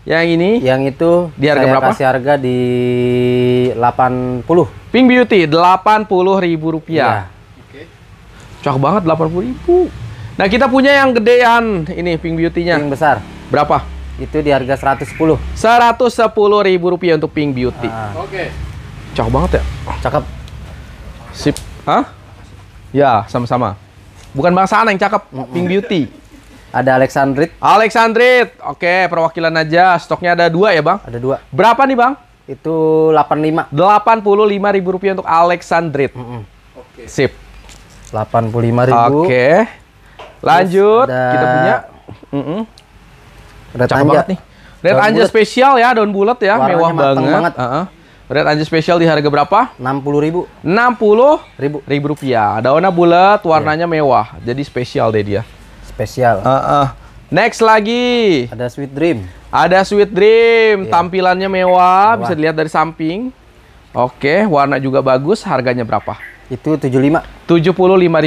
yang ini? Yang itu di harga berapa? kasih harga di 80. Pink Beauty 80 ribu rupiah. Iya. Oke. Okay. Cocok banget 80 ribu. Nah, kita punya yang gedean ini Pink Beauty-nya. Yang besar. Berapa? Itu di harga 110. 110 ribu rupiah untuk Pink Beauty. Ah. Oke. Okay. Cakep banget ya? Cakep. Sip. Hah? Ya, sama-sama. Bukan Bang Sana yang cakep, Pink Beauty. Ada Alexandrit. Alexandrit. Oke, perwakilan aja. Stoknya ada dua ya, Bang? Ada dua. Berapa nih, Bang? Itu 85. 85 ribu rupiah untuk Alexandrit. Mm -mm. Oke. Sip. 85 ribu. Oke. Lanjut. Ada... Kita punya. Mm -mm. Red Cakep banget nih. Red daun Anja bulet. spesial ya, daun bulat ya. Warnanya Mewah banget. banget. Uh -huh. Red Anja spesial di harga berapa? 60 ribu. 60 ribu. Ribu rupiah. Daunnya bulat, warnanya yeah. mewah. Jadi spesial deh dia spesial. Uh, uh. Next lagi. Ada Sweet Dream. Ada Sweet Dream, yeah. tampilannya mewah, mewah, bisa dilihat dari samping. Oke, warna juga bagus, harganya berapa? Itu 75. 75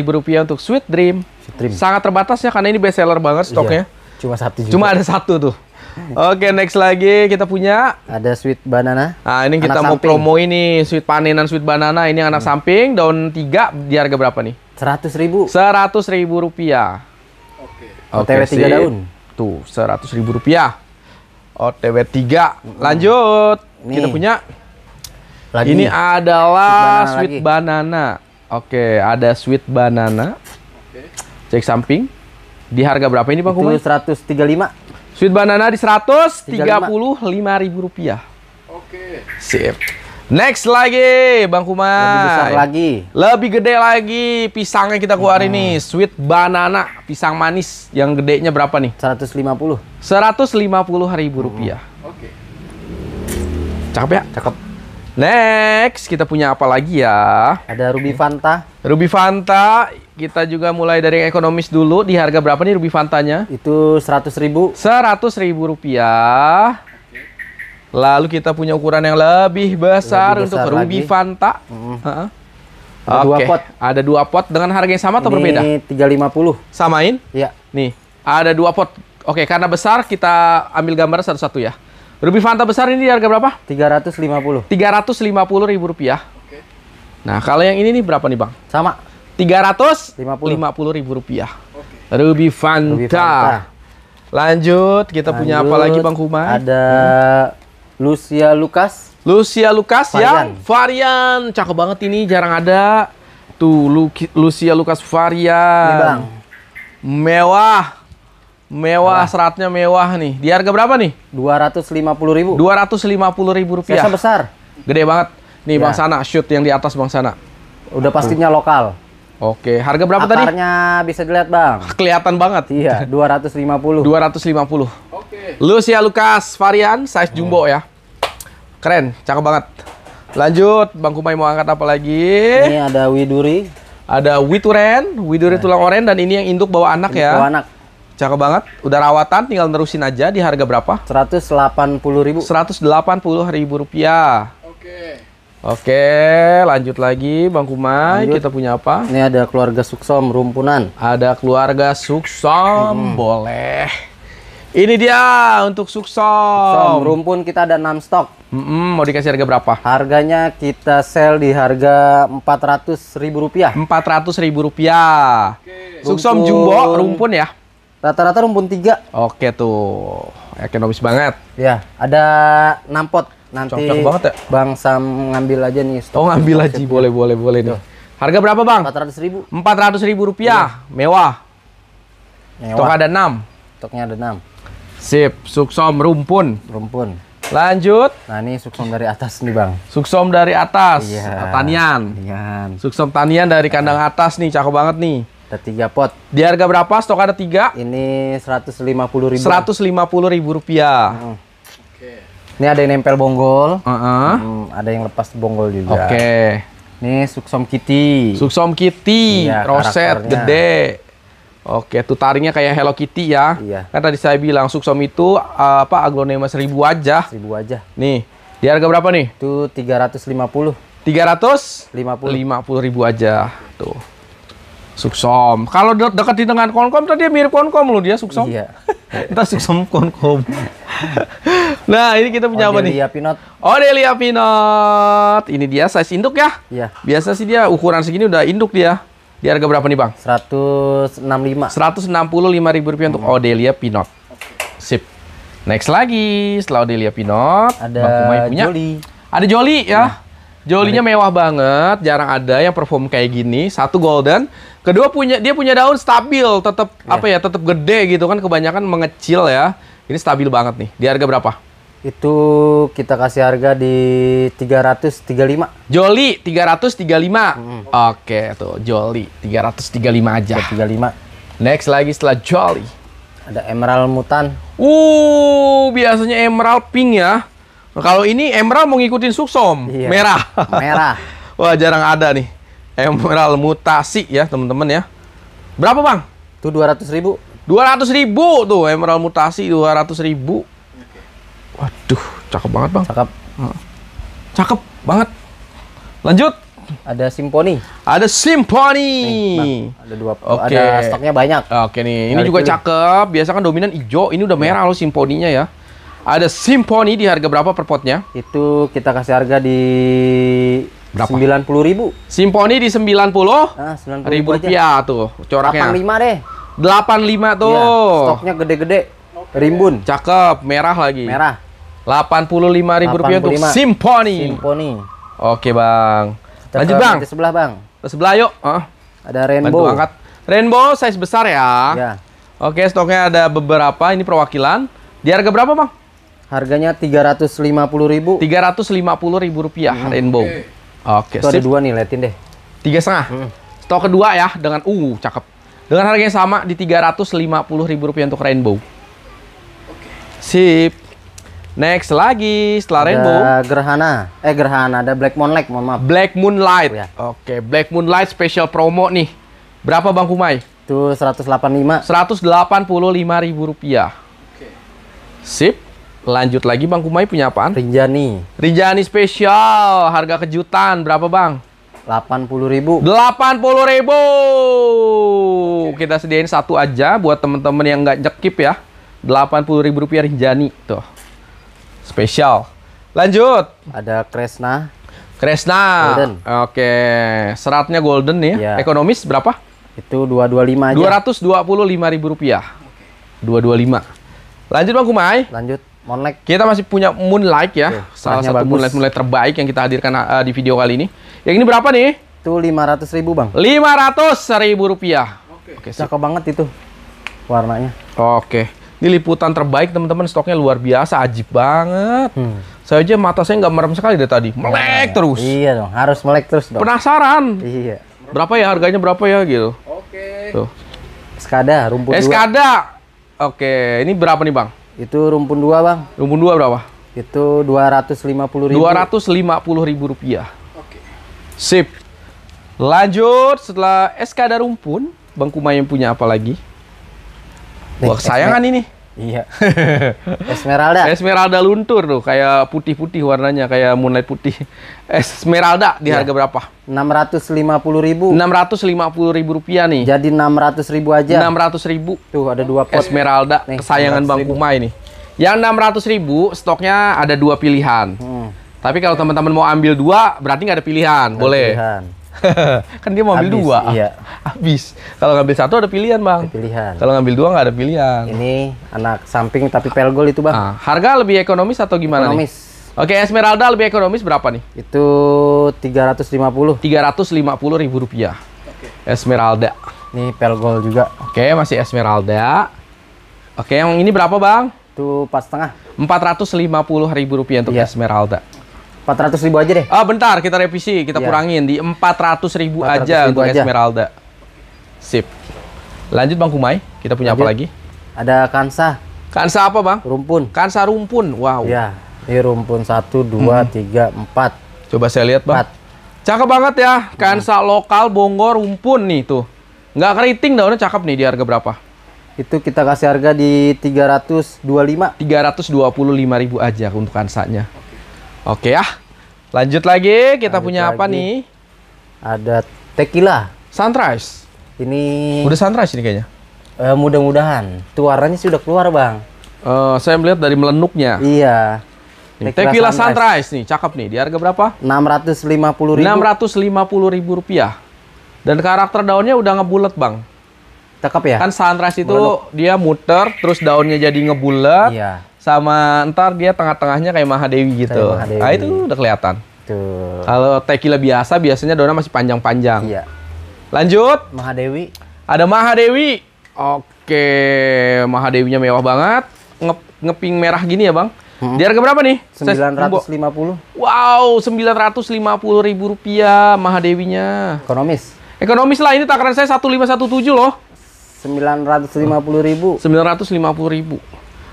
ribu rupiah untuk Sweet Dream. Sweet Dream. Sangat terbatas ya karena ini best seller banget iya. stoknya. Yeah. Cuma satu juga. Cuma ada satu tuh. Oke, next lagi kita punya ada sweet banana. Nah, ini anak kita samping. mau promo ini sweet panenan sweet banana ini anak hmm. samping daun 3 di harga berapa nih? 100.000. Ribu. 100.000 ribu rupiah. OTW okay, 3 daun. Tuh, seratus ribu rupiah. OTW tiga, hmm. Lanjut. Nih. Kita punya. Lagi. Ini adalah sweet banana. Sweet banana. Oke, ada sweet banana. Oke. Cek samping. Di harga berapa ini Pak puluh lima. Sweet banana di seratus tiga puluh lima ribu rupiah. Oke. Sip. Next lagi, Bang Kuma. Lebih besar lagi. Lebih gede lagi pisangnya kita keluarin hmm. sweet banana, pisang manis yang gedenya berapa nih? 150. 150 ribu hmm. rupiah. Hmm. Oke. Okay. Cakep ya? Cakep. Next, kita punya apa lagi ya? Ada Ruby Fanta. Ruby Fanta, kita juga mulai dari ekonomis dulu. Di harga berapa nih Ruby Fantanya? Itu 100 ribu. 100 ribu rupiah. Lalu kita punya ukuran yang lebih besar, lebih besar untuk Ruby Fanta. Hmm. Ada okay. dua pot. Ada dua pot dengan harga yang sama atau Ini berbeda? Ini 350. Samain? Iya. Nih, ada dua pot. Oke, karena besar kita ambil gambar satu-satu ya. Ruby Fanta besar ini di harga berapa? 350. 350 ribu rupiah. Oke. Nah, kalau yang ini nih berapa nih bang? Sama. 350 ribu rupiah. Oke. Ruby Fanta. Ruby Fanta. Lanjut, kita Lanjut, punya apa lagi bang Kuma? Ada hmm Lucia Lukas. Lucia Lukas ya, varian. yang varian. Cakep banget ini, jarang ada. Tuh, Lu Lucia Lukas varian. Ini bang. Mewah. Mewah, seratnya mewah nih. Di harga berapa nih? rp ribu. rp ribu rupiah. Sesa besar. Gede banget. Nih ya. Bang Sana, shoot yang di atas Bang Sana. Udah pastinya lokal. Oke, harga berapa Akarnya tadi? Akarnya bisa dilihat, Bang. Kelihatan banget. Iya, 250. 250. Lucia Lukas varian size jumbo hmm. ya. Keren, cakep banget. Lanjut, Bang Kumai mau angkat apa lagi? Ini ada Widuri. Ada widuren Widuri nah. tulang oren dan ini yang induk bawa anak ini ya. Bawa anak. Cakep banget. Udah rawatan, tinggal nerusin aja di harga berapa? 180 ribu. 180 ribu rupiah. Oke. Oke, lanjut lagi Bang Kumai. Lanjut. Kita punya apa? Ini ada keluarga Suksom, rumpunan. Ada keluarga Suksom, hmm. boleh. Ini dia untuk suksom. suksom Rumpun kita ada 6 stok. Mm -hmm, mau dikasih harga berapa? Harganya kita sell di harga Rp400.000. Rp400.000. Suksom jumbo rumpun ya? Rata-rata rumpun 3. Oke tuh. Ekonomis banget. Ya, ada 6 pot. Nanti Cocok banget ya? Bang Sam ngambil aja nih stok. Oh, ngambil aja. Boleh, boleh, boleh nih. Harga berapa, Bang? rp 400.000. rp 400.000 Mewah. Mewah. Stok ada 6. Stoknya ada 6. Sip, suksom rumpun. Rumpun. Lanjut. Nah, ini suksom dari atas nih, Bang. Suksom dari atas. Iya. Tanian. Tanian. Suksom tanian dari kandang atas nih, cakep banget nih. Ada tiga pot. Di harga berapa? Stok ada tiga. Ini seratus lima puluh ribu. Seratus lima puluh ribu rupiah. Hmm. Ini ada yang nempel bonggol. Uh -uh. Hmm, ada yang lepas bonggol juga. Oke. Okay. Ini suksom kitty. Suksom kitty, iya, roset gede. Oke, tuh tarinya kayak Hello Kitty ya. Iya. Kan tadi saya bilang Suksom itu eh, apa aglonema 1000 aja. 1000 aja. Nih, di harga berapa nih? Itu 350. 350. 50 ribu aja. Tuh. Suksom. Kalau de dekat di dengan Konkom tadi dia mirip Konkom loh dia Suksom. Iya. Entah Suksom Konkom. nah, ini kita punya Odelia oh, apa nih? Odelia oh, Pinot. Odelia Pinot. Ini dia size induk ya? Iya. Biasa sih dia ukuran segini udah induk dia. Di harga berapa nih Bang? 165. 165 ribu rupiah untuk Odelia Pinot. Sip. Next lagi, setelah Odelia Pinot, ada Bang punya. Joli. Ada Joli ya. Nah. Jolinya mewah banget, jarang ada yang perform kayak gini. Satu golden, kedua punya dia punya daun stabil, tetap yeah. apa ya, tetap gede gitu kan kebanyakan mengecil ya. Ini stabil banget nih. Di harga berapa? itu kita kasih harga di 335. Joli 335. Hmm. Oke tuh Joli 335 aja. 335. Next lagi setelah Joli ada emerald mutan. Uh, biasanya emerald pink ya. kalau ini emerald mau ngikutin suksom iya. merah. merah. Wah, jarang ada nih. Emerald mutasi ya, teman-teman ya. Berapa, Bang? Itu ratus ribu. ratus ribu tuh emerald mutasi ratus ribu Waduh, cakep banget bang. Cakep. Hmm. Cakep banget. Lanjut. Ada simponi. Ada simponi. Ada dua. Okay. Ada stoknya banyak. Oke okay, nih, ini Kali juga pilih. cakep. Biasa kan dominan hijau, ini udah iya. merah yeah. loh simponinya ya. Ada simponi di harga berapa per potnya? Itu kita kasih harga di berapa? Sembilan puluh ribu. Simponi di sembilan puluh ah, ribu rupiah aja. tuh coraknya. Delapan lima deh. Delapan lima tuh. Ya, stoknya gede-gede. Rimbun. Cakep, merah lagi. Merah ribu rupiah untuk Simponi. Simponi. Oke, Bang. Lanjut, Bang. Ke sebelah, Bang. Ke sebelah yuk. Uh. Ada Rainbow. Bantu angkat. Rainbow size besar ya. Ya. Oke, stoknya ada beberapa. Ini perwakilan. Di harga berapa, Bang? Harganya 350.000. 350.000 rupiah hmm. Rainbow. Oke. Okay. Okay, Oke. ada dua nih, liatin deh. Tiga setengah. Hmm. Stok kedua ya dengan uh cakep. Dengan harga yang sama di ribu rupiah untuk Rainbow. Oke. Okay. Sip. Next lagi setelah ada Rainbow. Gerhana. Eh Gerhana ada Black Moonlight, mohon maaf. Black Moonlight. Oh, ya. Oke, Black Moonlight special promo nih. Berapa Bang Kumai? Itu 185. 185 ribu rupiah. Oke. Sip. Lanjut lagi Bang Kumai punya apaan? Rinjani. Rinjani special harga kejutan. Berapa Bang? ribu 80.000. ribu. Okay. Kita sediain satu aja buat temen-temen yang nggak jekip ya. ribu rupiah Rinjani tuh. Spesial. Lanjut. Ada Kresna. Kresna. Golden. Oke, seratnya golden nih ya. ya. Ekonomis berapa? Itu 225 aja. 225 ribu rupiah. 225. Lanjut Bang Kumai. Lanjut. Moonlight. Kita masih punya Moonlight ya. Oke, Salah satu Moonlight Moonlight terbaik yang kita hadirkan uh, di video kali ini. Yang ini berapa nih? Itu 500 ribu Bang. 500 ribu rupiah. Oke. Oke Cakep banget itu warnanya. Oke. Ini liputan terbaik teman-teman stoknya luar biasa, ajib banget. Hmm. Saya aja mata saya nggak merem sekali dari tadi, melek iya, iya. terus. Iya dong, harus melek terus dong. Penasaran. Iya. Berapa ya harganya berapa ya gitu. Oke. Tuh. Eskada, rumpun eh, Skada. Oke, ini berapa nih bang? Itu rumpun dua bang. Rumpun dua berapa? Itu dua ratus lima puluh ribu. Dua ratus lima puluh ribu rupiah. Oke. Sip. Lanjut setelah eskada ada rumpun, Bang Kuma yang punya apa lagi? Wah, sayangan ini. Iya. Esmeralda. Esmeralda luntur tuh, kayak putih-putih warnanya, kayak moonlight putih. Esmeralda di iya. harga berapa? puluh ribu. puluh ribu rupiah nih. Jadi ratus ribu aja. ratus ribu. Tuh ada dua pot. Esmeralda, nih, kesayangan Bang Kuma ini. Yang ratus ribu, stoknya ada dua pilihan. Hmm. Tapi kalau teman-teman mau ambil dua, berarti nggak ada pilihan. Gak boleh. Pilihan. kan dia mau ambil Abis, dua. Iya. Habis. Kalau ngambil satu ada pilihan, Bang. Ada pilihan. Kalau ngambil dua nggak ada pilihan. Ini anak samping tapi pelgol itu, Bang. Nah, harga lebih ekonomis atau gimana ekonomis. nih? Oke, Esmeralda lebih ekonomis berapa nih? Itu 350. 350 ribu rupiah. Oke. Esmeralda. Ini pelgol juga. Oke, masih Esmeralda. Oke, yang ini berapa, Bang? Itu pas setengah. 450 ribu rupiah untuk iya. Esmeralda. 400 ribu aja deh. Ah, bentar, kita revisi, kita ya. kurangin di 400 ribu 400 aja ribu untuk aja. Esmeralda. Sip. Lanjut Bang Kumai, kita punya Lanjut. apa lagi? Ada Kansa. Kansa apa, Bang? Rumpun. Kansa rumpun. Wow. Ya, Ini rumpun 1 2 3 4. Coba saya lihat, Bang. 4. Cakep banget ya. Hmm. Kansa hmm. lokal Bogor rumpun nih tuh. Nggak keriting daunnya cakep nih di harga berapa? Itu kita kasih harga di 325. 325 ribu aja untuk kansanya. Oke ya, Lanjut lagi, kita Lanjut punya lagi. apa nih? Ada tequila. Sunrise. Ini udah sunrise ini kayaknya. Uh, mudah-mudahan. Itu warnanya sudah keluar, Bang. Uh, saya melihat dari melenuknya. Iya. Tequila, tequila sunrise. sunrise nih, cakep nih. Di harga berapa? 650.000. puluh ribu rupiah. Dan karakter daunnya udah ngebulet, Bang. Cakep ya? Kan sunrise itu Meluk. dia muter, terus daunnya jadi ngebulet. Iya sama ntar dia tengah-tengahnya kayak Mahadewi gitu. Kayak Mahadewi. Nah, itu udah kelihatan. Kalau tequila biasa biasanya dona masih panjang-panjang. Iya. Lanjut. Mahadewi. Ada Mahadewi. Oke, Mahadewinya mewah banget. Nge ngeping merah gini ya, Bang. Hmm. Di harga berapa nih? puluh. Wow, sembilan ratus lima puluh ribu rupiah Mahadewinya. Ekonomis. Ekonomis lah, ini takaran saya satu satu lima tujuh loh. Sembilan ratus lima puluh ribu. Sembilan ratus lima puluh ribu.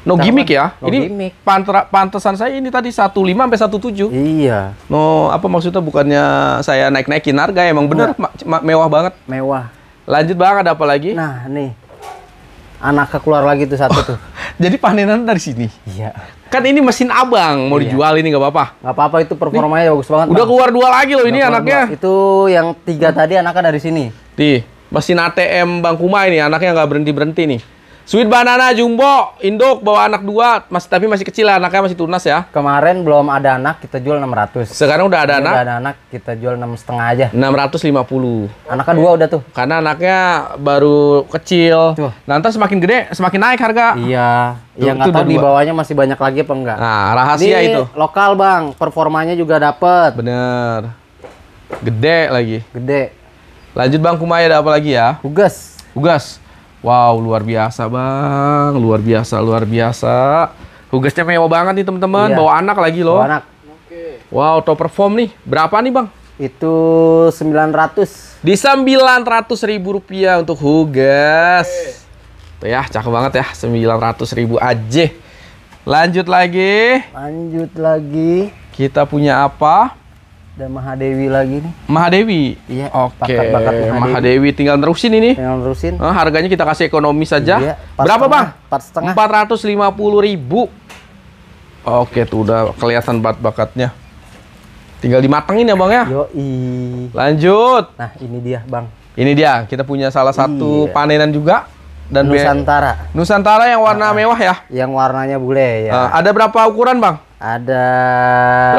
No gimmick ya. No ini pantasan Pantra, pantesan saya ini tadi 15 sampai 17. Iya. No apa maksudnya bukannya saya naik-naikin harga emang bener mewah banget. Mewah. Lanjut banget. ada apa lagi? Nah, nih. Anaknya keluar lagi tuh satu oh, tuh. Jadi panenan dari sini. Iya. Kan ini mesin abang mau iya. dijual ini nggak apa-apa. Nggak apa-apa itu performanya nih. bagus banget. Udah bang. keluar dua lagi loh udah ini anaknya. Dua. Itu yang tiga tadi anaknya dari sini. Di mesin ATM Bang Kuma ini anaknya nggak berhenti berhenti nih. Sweet banana jumbo, induk bawa anak dua, masih tapi masih kecil ya, anaknya masih tunas ya. Kemarin belum ada anak kita jual 600. Sekarang udah ada Ini anak. Udah ada anak kita jual enam setengah aja. 650. Anaknya dua udah tuh. Karena anaknya baru kecil. Tuh. Nanti semakin gede semakin naik harga. Iya. Tuh, ya nggak tahu di bawahnya masih banyak lagi apa enggak. Nah rahasia Ini itu. Lokal bang, performanya juga dapet. Bener. Gede lagi. Gede. Lanjut bang Kumaya ada apa lagi ya? Tugas. Tugas. Wow, luar biasa bang, luar biasa, luar biasa. Hugasnya mewah banget nih teman-teman, iya. bawa anak lagi loh. Bawa anak. Oke. Wow, top perform nih. Berapa nih bang? Itu 900. Di 900 ribu rupiah untuk hugas. Tuh ya, cakep banget ya, 900 ribu aja. Lanjut lagi. Lanjut lagi. Kita punya apa? dan Mahadewi lagi nih. Mahadewi. Iya. Oke. Okay. Mahadewi. Mahadewi tinggal nerusin ini. Tinggal nerusin. Nah, harganya kita kasih ekonomi saja. Iya, Berapa bang? Empat setengah. Empat ratus lima puluh ribu. Oke, tuh udah kelihatan bat bakatnya. Tinggal dimatengin ya bang ya. Yoi. Lanjut. Nah ini dia bang. Ini dia. Kita punya salah satu iya. panenan juga dan Nusantara. Nusantara yang warna nah, mewah ya? Yang warnanya bule ya. Uh, ada berapa ukuran, Bang? Ada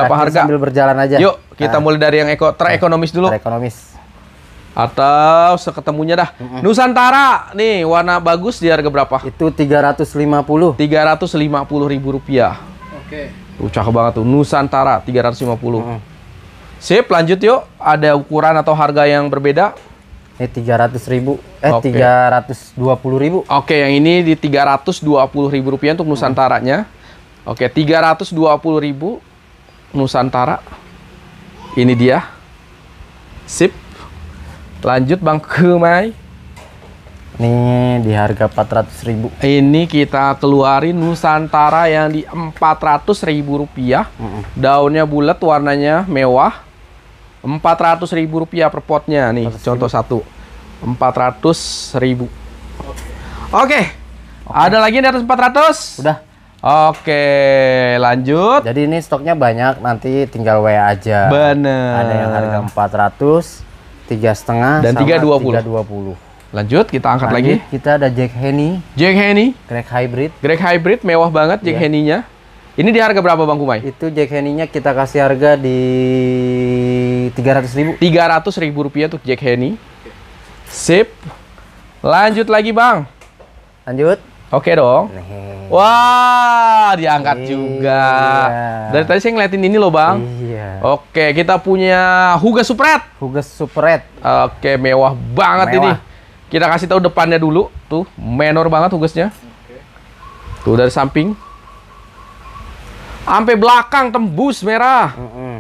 berapa harga? Sambil berjalan aja. Yuk, kita nah. mulai dari yang eko terekonomis dulu. Ekonomis. Atau seketemunya dah. Mm -mm. Nusantara nih warna bagus di harga berapa? Itu 350. 350 ribu rupiah. Oke. Okay. Tuh cakep banget tuh Nusantara 350. Mm. Sip, lanjut yuk. Ada ukuran atau harga yang berbeda? Ini 300 ribu, eh okay. 320 ribu. Oke, okay, yang ini di 320 ribu rupiah untuk Nusantaranya. nya. Oke, 320.000 Nusantara. Ini dia. Sip. Lanjut Bang Kumai. Ini di harga 400.000. Ini kita keluarin Nusantara yang di 400.000 rupiah. Mm -mm. Daunnya bulat, warnanya mewah. 400.000 rupiah per potnya nih, 400 contoh satu. 400.000. Oke. Okay. Okay. Ada lagi di atas 400? Udah. Oke, lanjut. Jadi ini stoknya banyak, nanti tinggal WA aja. Bener. Ada yang harga 400, tiga setengah, dan tiga dua puluh. Lanjut, kita angkat lanjut, lagi. Kita ada Jack Henny. Jack Henny. Greg Hybrid. Greg Hybrid, mewah banget Jack yeah. Henny-nya. Ini di harga berapa Bang Kumai? Itu Jack Henny-nya kita kasih harga di 300 ribu. 300 ribu rupiah untuk Jack Henny. Sip. Lanjut lagi Bang. Lanjut. Oke okay dong. Nih. Hmm. Wah, diangkat Nih. Iya. juga. Dari tadi saya ngeliatin ini loh, Bang. Iya. Oke, kita punya Huga Supret. Huga Supret. Oke, mewah banget mewah. ini. Kita kasih tahu depannya dulu. Tuh, menor banget Hugasnya. Tuh dari samping. Sampai belakang tembus merah. Mm -mm.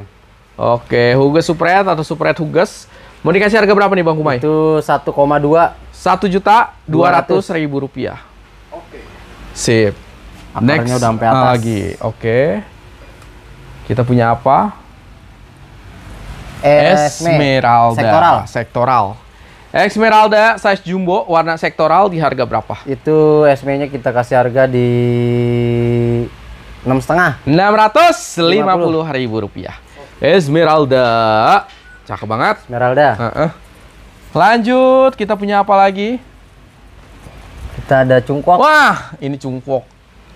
Oke, Huga Supret atau Supret Hugas. Mau dikasih harga berapa nih Bang Kumai? Itu 1,2 1 juta 200 ribu rupiah. Sip. Akarnya Next udah sampai atas. lagi. Oke. Okay. Kita punya apa? Esmeralda. Sektoral. Sektoral. Esmeralda size jumbo warna sektoral di harga berapa? Itu SM-nya kita kasih harga di enam setengah. Enam ratus lima puluh ribu rupiah. Esmeralda, cakep banget. Esmeralda. Uh -uh. Lanjut, kita punya apa lagi? Kita ada cungkok. Wah, ini cungkok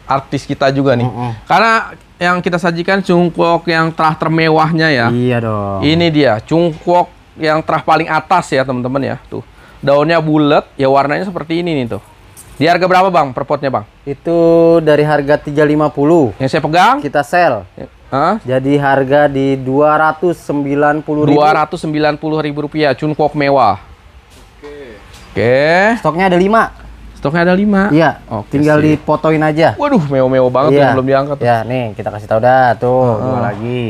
artis kita juga nih. Mm -mm. Karena yang kita sajikan cungkok yang telah termewahnya ya. Iya dong. Ini dia cungkok yang terah paling atas ya teman-teman ya. Tuh. Daunnya bulat, ya warnanya seperti ini nih tuh. Di harga berapa bang per potnya bang? Itu dari harga tiga lima puluh. Yang saya pegang? Kita sell Hah? Jadi harga di dua ratus sembilan 290 ribu puluh ribu rupiah cungkok mewah Oke Oke Stoknya ada lima. Stoknya ada lima. Iya. Oke. Tinggal sih. dipotoin aja. Waduh, meo-meo banget iya. yang belum diangkat. Iya, nih kita kasih tahu dah tuh, uh dua lagi.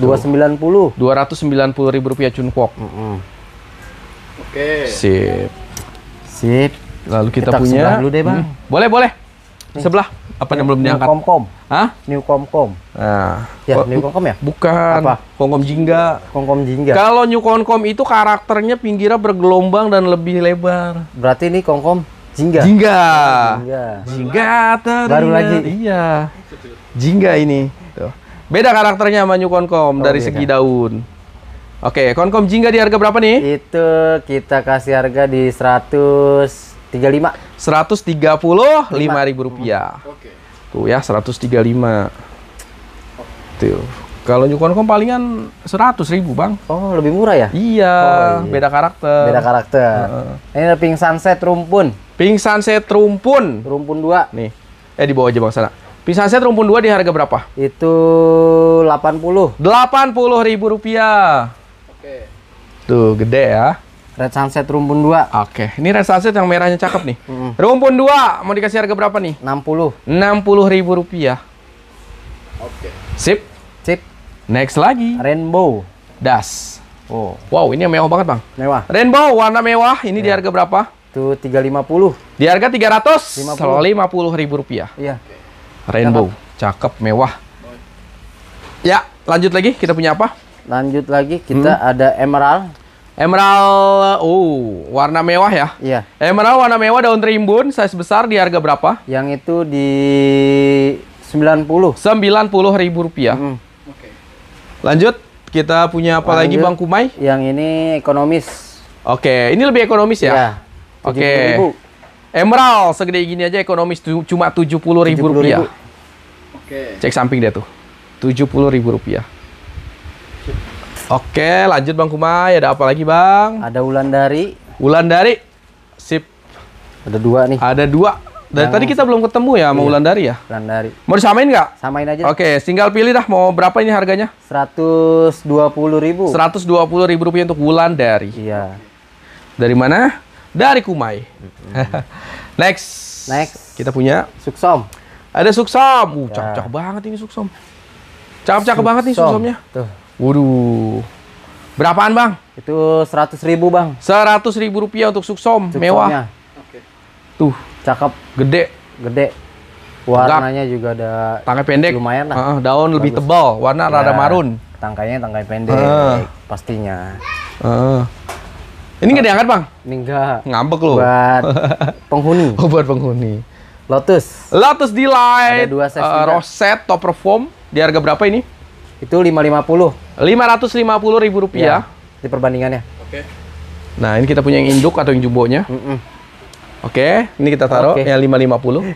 Dua sembilan puluh. Dua ratus sembilan puluh ribu rupiah cunkok. Mm -hmm. Oke. Sip. Sip. Lalu kita, kita punya. Dulu deh bang. Hmm. Boleh boleh. Nih. Sebelah apa yang belum diangkat? Komkom. Hah? New Komkom. Ah. Ya, oh, New Komkom ya? Bukan. Apa? Komkom Jingga. Komkom Jingga. Kalau New Komkom itu karakternya pinggirnya bergelombang dan lebih lebar. Berarti ini Komkom Jingga. Jingga. Jingga. Jingga Baru lagi. Iya. Jingga ini. Beda karakternya sama New Komkom oh, dari segi daun. Oke, Komkom Jingga di harga berapa nih? Itu kita kasih harga di 135. 135 ribu rupiah. Oke. Tuh ya 135. Tuh. Kalau Kom palingan seratus ribu bang. Oh lebih murah ya? Iya. Oh, iya. Beda karakter. Beda karakter. Uh. Ini ada pink sunset rumpun. Pink sunset rumpun. Rumpun 2. Nih. Eh di bawah aja bang sana. Pink sunset rumpun dua di harga berapa? Itu delapan puluh. Delapan puluh ribu rupiah. Oke. Tuh gede ya. Red Sunset rumpun 2. Oke, okay. ini Red Sunset yang merahnya cakep nih. Mm. Rumpun 2, mau dikasih harga berapa nih? 60. 60 ribu rupiah. Oke. Okay. Sip. Sip. Next lagi. Rainbow. Das. Oh. Wow, ini yang mewah banget, Bang. Mewah. Rainbow warna mewah, ini yeah. di iya. harga berapa? Itu 350. Di harga 300 50 50 ribu rupiah. Iya. yeah. Rainbow. Cakep, cakep mewah. Ya, lanjut lagi kita punya apa? Lanjut lagi kita hmm. ada Emerald Emerald, oh warna mewah ya? Iya. Emerald warna mewah daun rimbun, size besar di harga berapa? Yang itu di Sembilan puluh ribu rupiah. Hmm. Oke. Lanjut, kita punya apa Lanjut, lagi Bang Kumai? Yang ini ekonomis. Oke, ini lebih ekonomis ya? Iya. Oke. Emerald segede gini aja ekonomis cuma tujuh puluh ribu rupiah. Oke. Cek samping dia tuh. Tujuh puluh ribu rupiah. Oke, lanjut Bang Kumai. Ada apa lagi, Bang? Ada Ulandari. Ulandari, Sip. Ada dua nih. Ada dua. Dari yang... tadi kita belum ketemu ya sama iya. dari ya? Ulandari. Mau disamain nggak? Samain aja. Oke, tinggal pilih dah mau berapa ini harganya? rp ribu. rp ribu rupiah untuk Ulandari. Iya. Dari mana? Dari Kumai. Next. Next. Kita punya Suksom. Ada Suksom. Uh, ya. cakep-cakep banget ini Suksom. Cakep-cakep banget nih Suksomnya. Tuh. Waduh. Berapaan bang? Itu seratus ribu bang. Seratus ribu rupiah untuk suksom, mewahnya. mewah. Ya. Oke. Tuh. Cakep. Gede. Gede. Warnanya Enggak. juga ada. Tangkai pendek. Lumayan lah. Uh, daun Bagus. lebih tebal, warna ya, rada marun. Tangkainya tangkai pendek, uh. pastinya. Uh. Ini nggak diangkat bang? Ini nggak. Ngambek loh. Buat penghuni. oh buat penghuni. Lotus. Lotus Delight. Ada dua set eh, Uh, Roset top perform. Di harga berapa ini? Itu 550. 550 ribu rupiah. Ya, di perbandingannya. Oke. Okay. Nah, ini kita punya yang induk atau yang jumbonya. Mm -mm. Oke, okay, ini kita taruh okay. yang 550. Oke,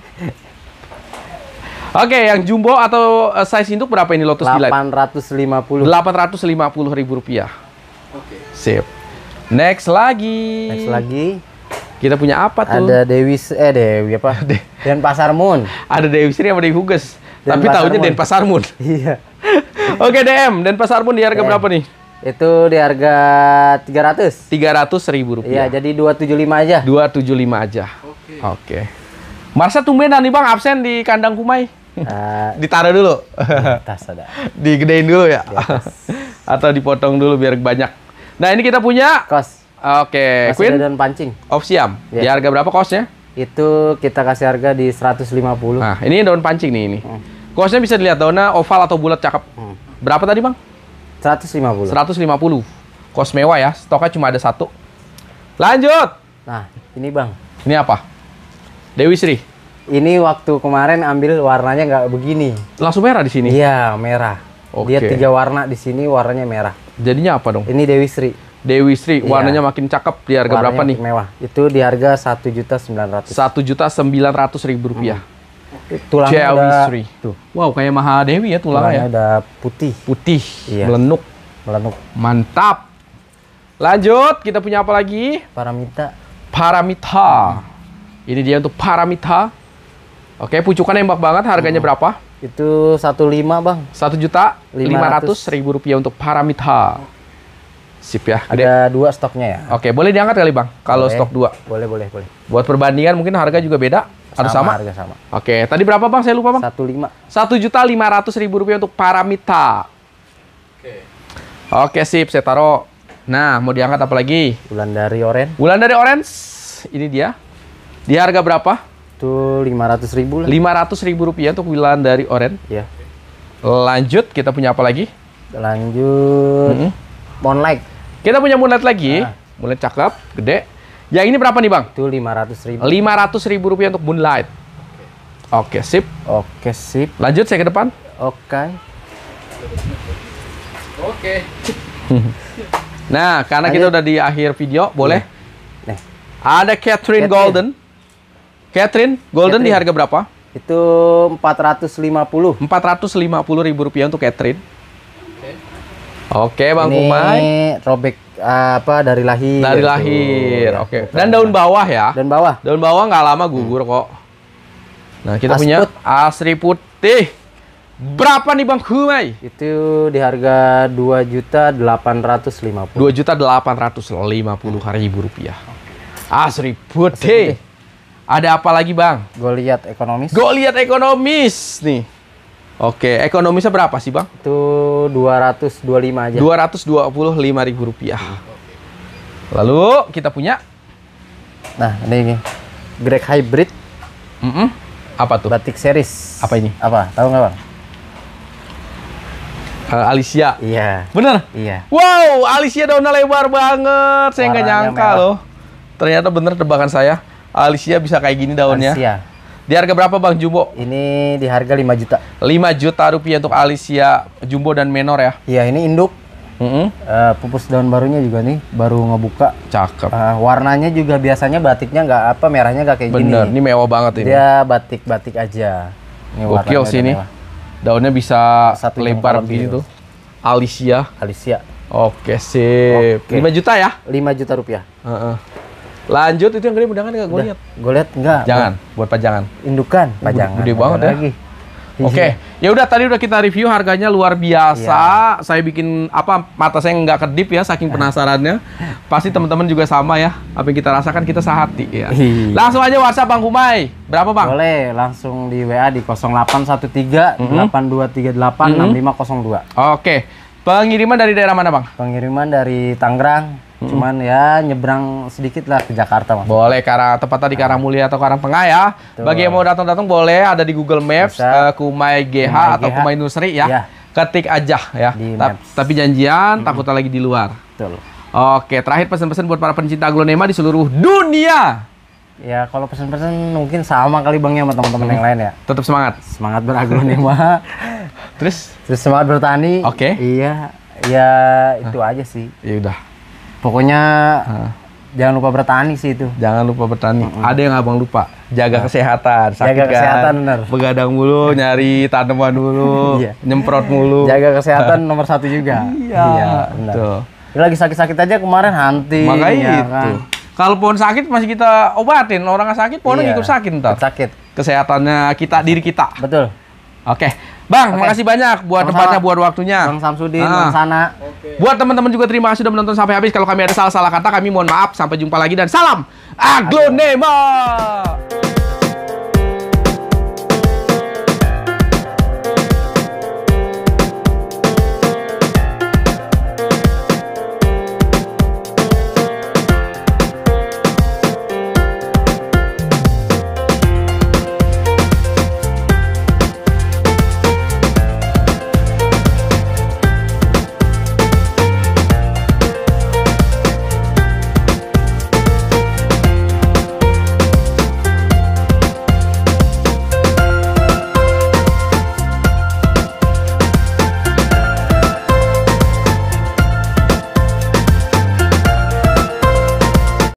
okay, yang jumbo atau eh, size induk berapa ini Lotus 850. Delight? 850. 850 ribu rupiah. Oke. Okay. Sip. Next lagi. Next lagi. Kita punya apa tuh? Ada Dewi eh Dewi apa? Denpasar Pasar Moon. Ada Dewi Sri sama Dewi Huges. Tapi tahunya Den Moon. Iya. Oke DM, dan pasar pun di harga DM. Ya. berapa nih? Itu di harga 300. 300 ribu iya, rupiah. Iya, jadi 275 aja. 275 aja. Oke. Oke. Marsa tumben nih Bang absen di kandang kumai? Uh, Ditaruh dulu. Di ada. Digedein dulu ya. Di Atau dipotong dulu biar banyak. Nah, ini kita punya kos. Oke, okay. Queen dan pancing. Of Siam. Yeah. Di iya. harga berapa kosnya? Itu kita kasih harga di 150. Nah, ini daun pancing nih ini. Hmm Kosnya bisa dilihat daunnya oval atau bulat cakep. Hmm. Berapa tadi bang? 150. 150. Kos mewah ya, stoknya cuma ada satu. Lanjut. Nah, ini bang. Ini apa? Dewi Sri. Ini waktu kemarin ambil warnanya nggak begini. Langsung merah di sini. Iya, merah. Oke. Dia tiga warna di sini, warnanya merah. Jadinya apa dong? Ini Dewi Sri. Dewi Sri, iya. warnanya makin cakep di harga warnanya berapa nih? Mewah. Itu di harga satu juta sembilan ratus. Satu juta sembilan ratus ribu rupiah. Hmm tulang Jawistry. ada tuh. Wow, kayak Mahadewi ya tulangnya. Tulangnya ya? ada putih. Putih, iya. melenuk. Melenuk. Mantap. Lanjut, kita punya apa lagi? Paramita. Paramita. Hmm. Ini dia untuk Paramita. Oke, pucukan nembak banget. Harganya hmm. berapa? Itu 15, Bang. 1 juta 500 ribu rupiah untuk Paramita. Sip ya. Ada, ada dua stoknya ya. Oke, boleh diangkat kali, Bang. Kalau stok dua. Boleh, boleh, boleh. Buat perbandingan mungkin harga juga beda ada sama, sama? Harga sama. Oke, tadi berapa bang? Saya lupa bang. Satu lima. Satu juta lima ratus ribu rupiah untuk paramita. Oke. Oke sip, saya taruh. Nah, mau diangkat apa lagi? Bulan dari orange. Bulan dari orange. Ini dia. Di harga berapa? Itu lima ratus ribu Lima ratus ribu rupiah untuk bulan dari orange. Iya. Lanjut, kita punya apa lagi? Lanjut. Mm -hmm. Moonlight. Kita punya moonlight lagi. Nah. Moonlight cakep, gede. Yang ini berapa nih bang? Itu 500 ribu. 500 ribu rupiah untuk Moonlight. Oke, okay, sip. Oke, okay, sip. Lanjut saya ke depan. Oke. Okay. Oke. nah, karena Lanjut. kita udah di akhir video, boleh? Nih. Iya. Nih. Ada Catherine, Catherine Golden. Catherine Golden Catherine. di harga berapa? Itu 450. 450 ribu rupiah untuk Catherine. Oke, Bang ini Kumai. Ini robek apa dari lahir. Dari lahir. Oke. Okay. Dan daun bawah ya. Daun bawah. Daun bawah nggak lama gugur kok. Nah, kita Asput. punya asri putih. Berapa nih Bang Kumai? Itu di harga dua juta puluh. Dua juta ribu rupiah. Asri putih. Asri putih. Ada apa lagi Bang? Gue Goliat ekonomis. Gue Goliat ekonomis nih. Oke, ekonomisnya berapa sih bang? Itu 225 aja. 225 ribu rupiah. Lalu kita punya, nah ini, ini. Greg Hybrid. Mm -mm. Apa tuh? Batik series. Apa ini? Apa? Tahu nggak bang? Uh, Alicia. Iya. Bener? Iya. Wow, Alicia daunnya lebar banget. Saya nggak nyangka merah. loh. Ternyata bener tebakan saya. Alicia bisa kayak gini daunnya. Alicia di harga berapa Bang Jumbo? Ini di harga 5 juta. 5 juta rupiah untuk Alicia Jumbo dan Menor ya? Iya, ini induk. Mm -hmm. uh, pupus daun barunya juga nih, baru ngebuka. Cakep. Uh, warnanya juga biasanya batiknya nggak apa, merahnya nggak kayak Bener, gini. Bener, ini mewah banget ini. Dia batik-batik aja. Ini Oke sih ini. Daunnya bisa Satu lebar begini tuh. Alicia. Alicia. Oke, sip. Oke. 5 juta ya? 5 juta rupiah. Uh -uh. Lanjut itu yang gede mudah kan gue lihat. Gue lihat enggak. Jangan, buat pajangan. Indukan, pajangan. Gede, banget ya. Lagi. Iya. Oke, okay. ya udah tadi udah kita review harganya luar biasa. Ya. Saya bikin apa mata saya nggak kedip ya saking iya. penasarannya. Pasti teman-teman juga sama ya. Apa yang kita rasakan kita sehati ya. Iya. Langsung aja WhatsApp Bang Kumai Berapa Bang? Boleh, langsung di WA di 0813 mm -hmm. 8238 mm -hmm. dua Oke. Okay. Pengiriman dari daerah mana Bang? Pengiriman dari Tangerang. Hmm. Cuman ya nyebrang sedikit lah ke Jakarta mas. Boleh karena tepatnya di Karangmulia nah. atau Karang ya. Tuh. Bagi yang mau datang-datang boleh ada di Google Maps uh, Kumai GH Kumai atau GH. Kumai Nusri ya. ya. Ketik aja ya. Ta Maps. Tapi janjian hmm. takutnya lagi di luar. Betul. Oke, terakhir pesan-pesan buat para pencinta aglonema di seluruh dunia. Ya, kalau pesan-pesan mungkin sama kali Bang ya sama teman-teman yang lain ya. Tetap semangat. Semangat beraglonema. Terus? Terus semangat bertani. Oke. Okay. Iya, ya itu aja sih. Ya udah. Pokoknya uh. jangan lupa bertani sih itu. Jangan lupa bertani. Mm -hmm. Ada yang abang lupa, jaga uh. kesehatan. Sakit jaga kan? kesehatan benar. Begadang mulu, nyari tanaman dulu, iya. nyemprot mulu. Jaga kesehatan nomor satu juga. Iya, iya benar. Tuh. lagi sakit-sakit aja kemarin hanti. Makanya ya, itu. Kan. Kalau pohon sakit masih kita obatin. Orang sakit, pohon iya. ikut sakit ntar. Sakit. Kesehatannya kita, diri kita. Betul. Oke. Okay. Bang, okay. makasih banyak buat Sama tempatnya, buat waktunya. Bang Samsudin, ah. Bang Sana. Okay. Buat teman-teman juga terima kasih sudah menonton sampai habis. Kalau kami ada salah-salah kata, kami mohon maaf. Sampai jumpa lagi dan salam Aglonema. Aglonema.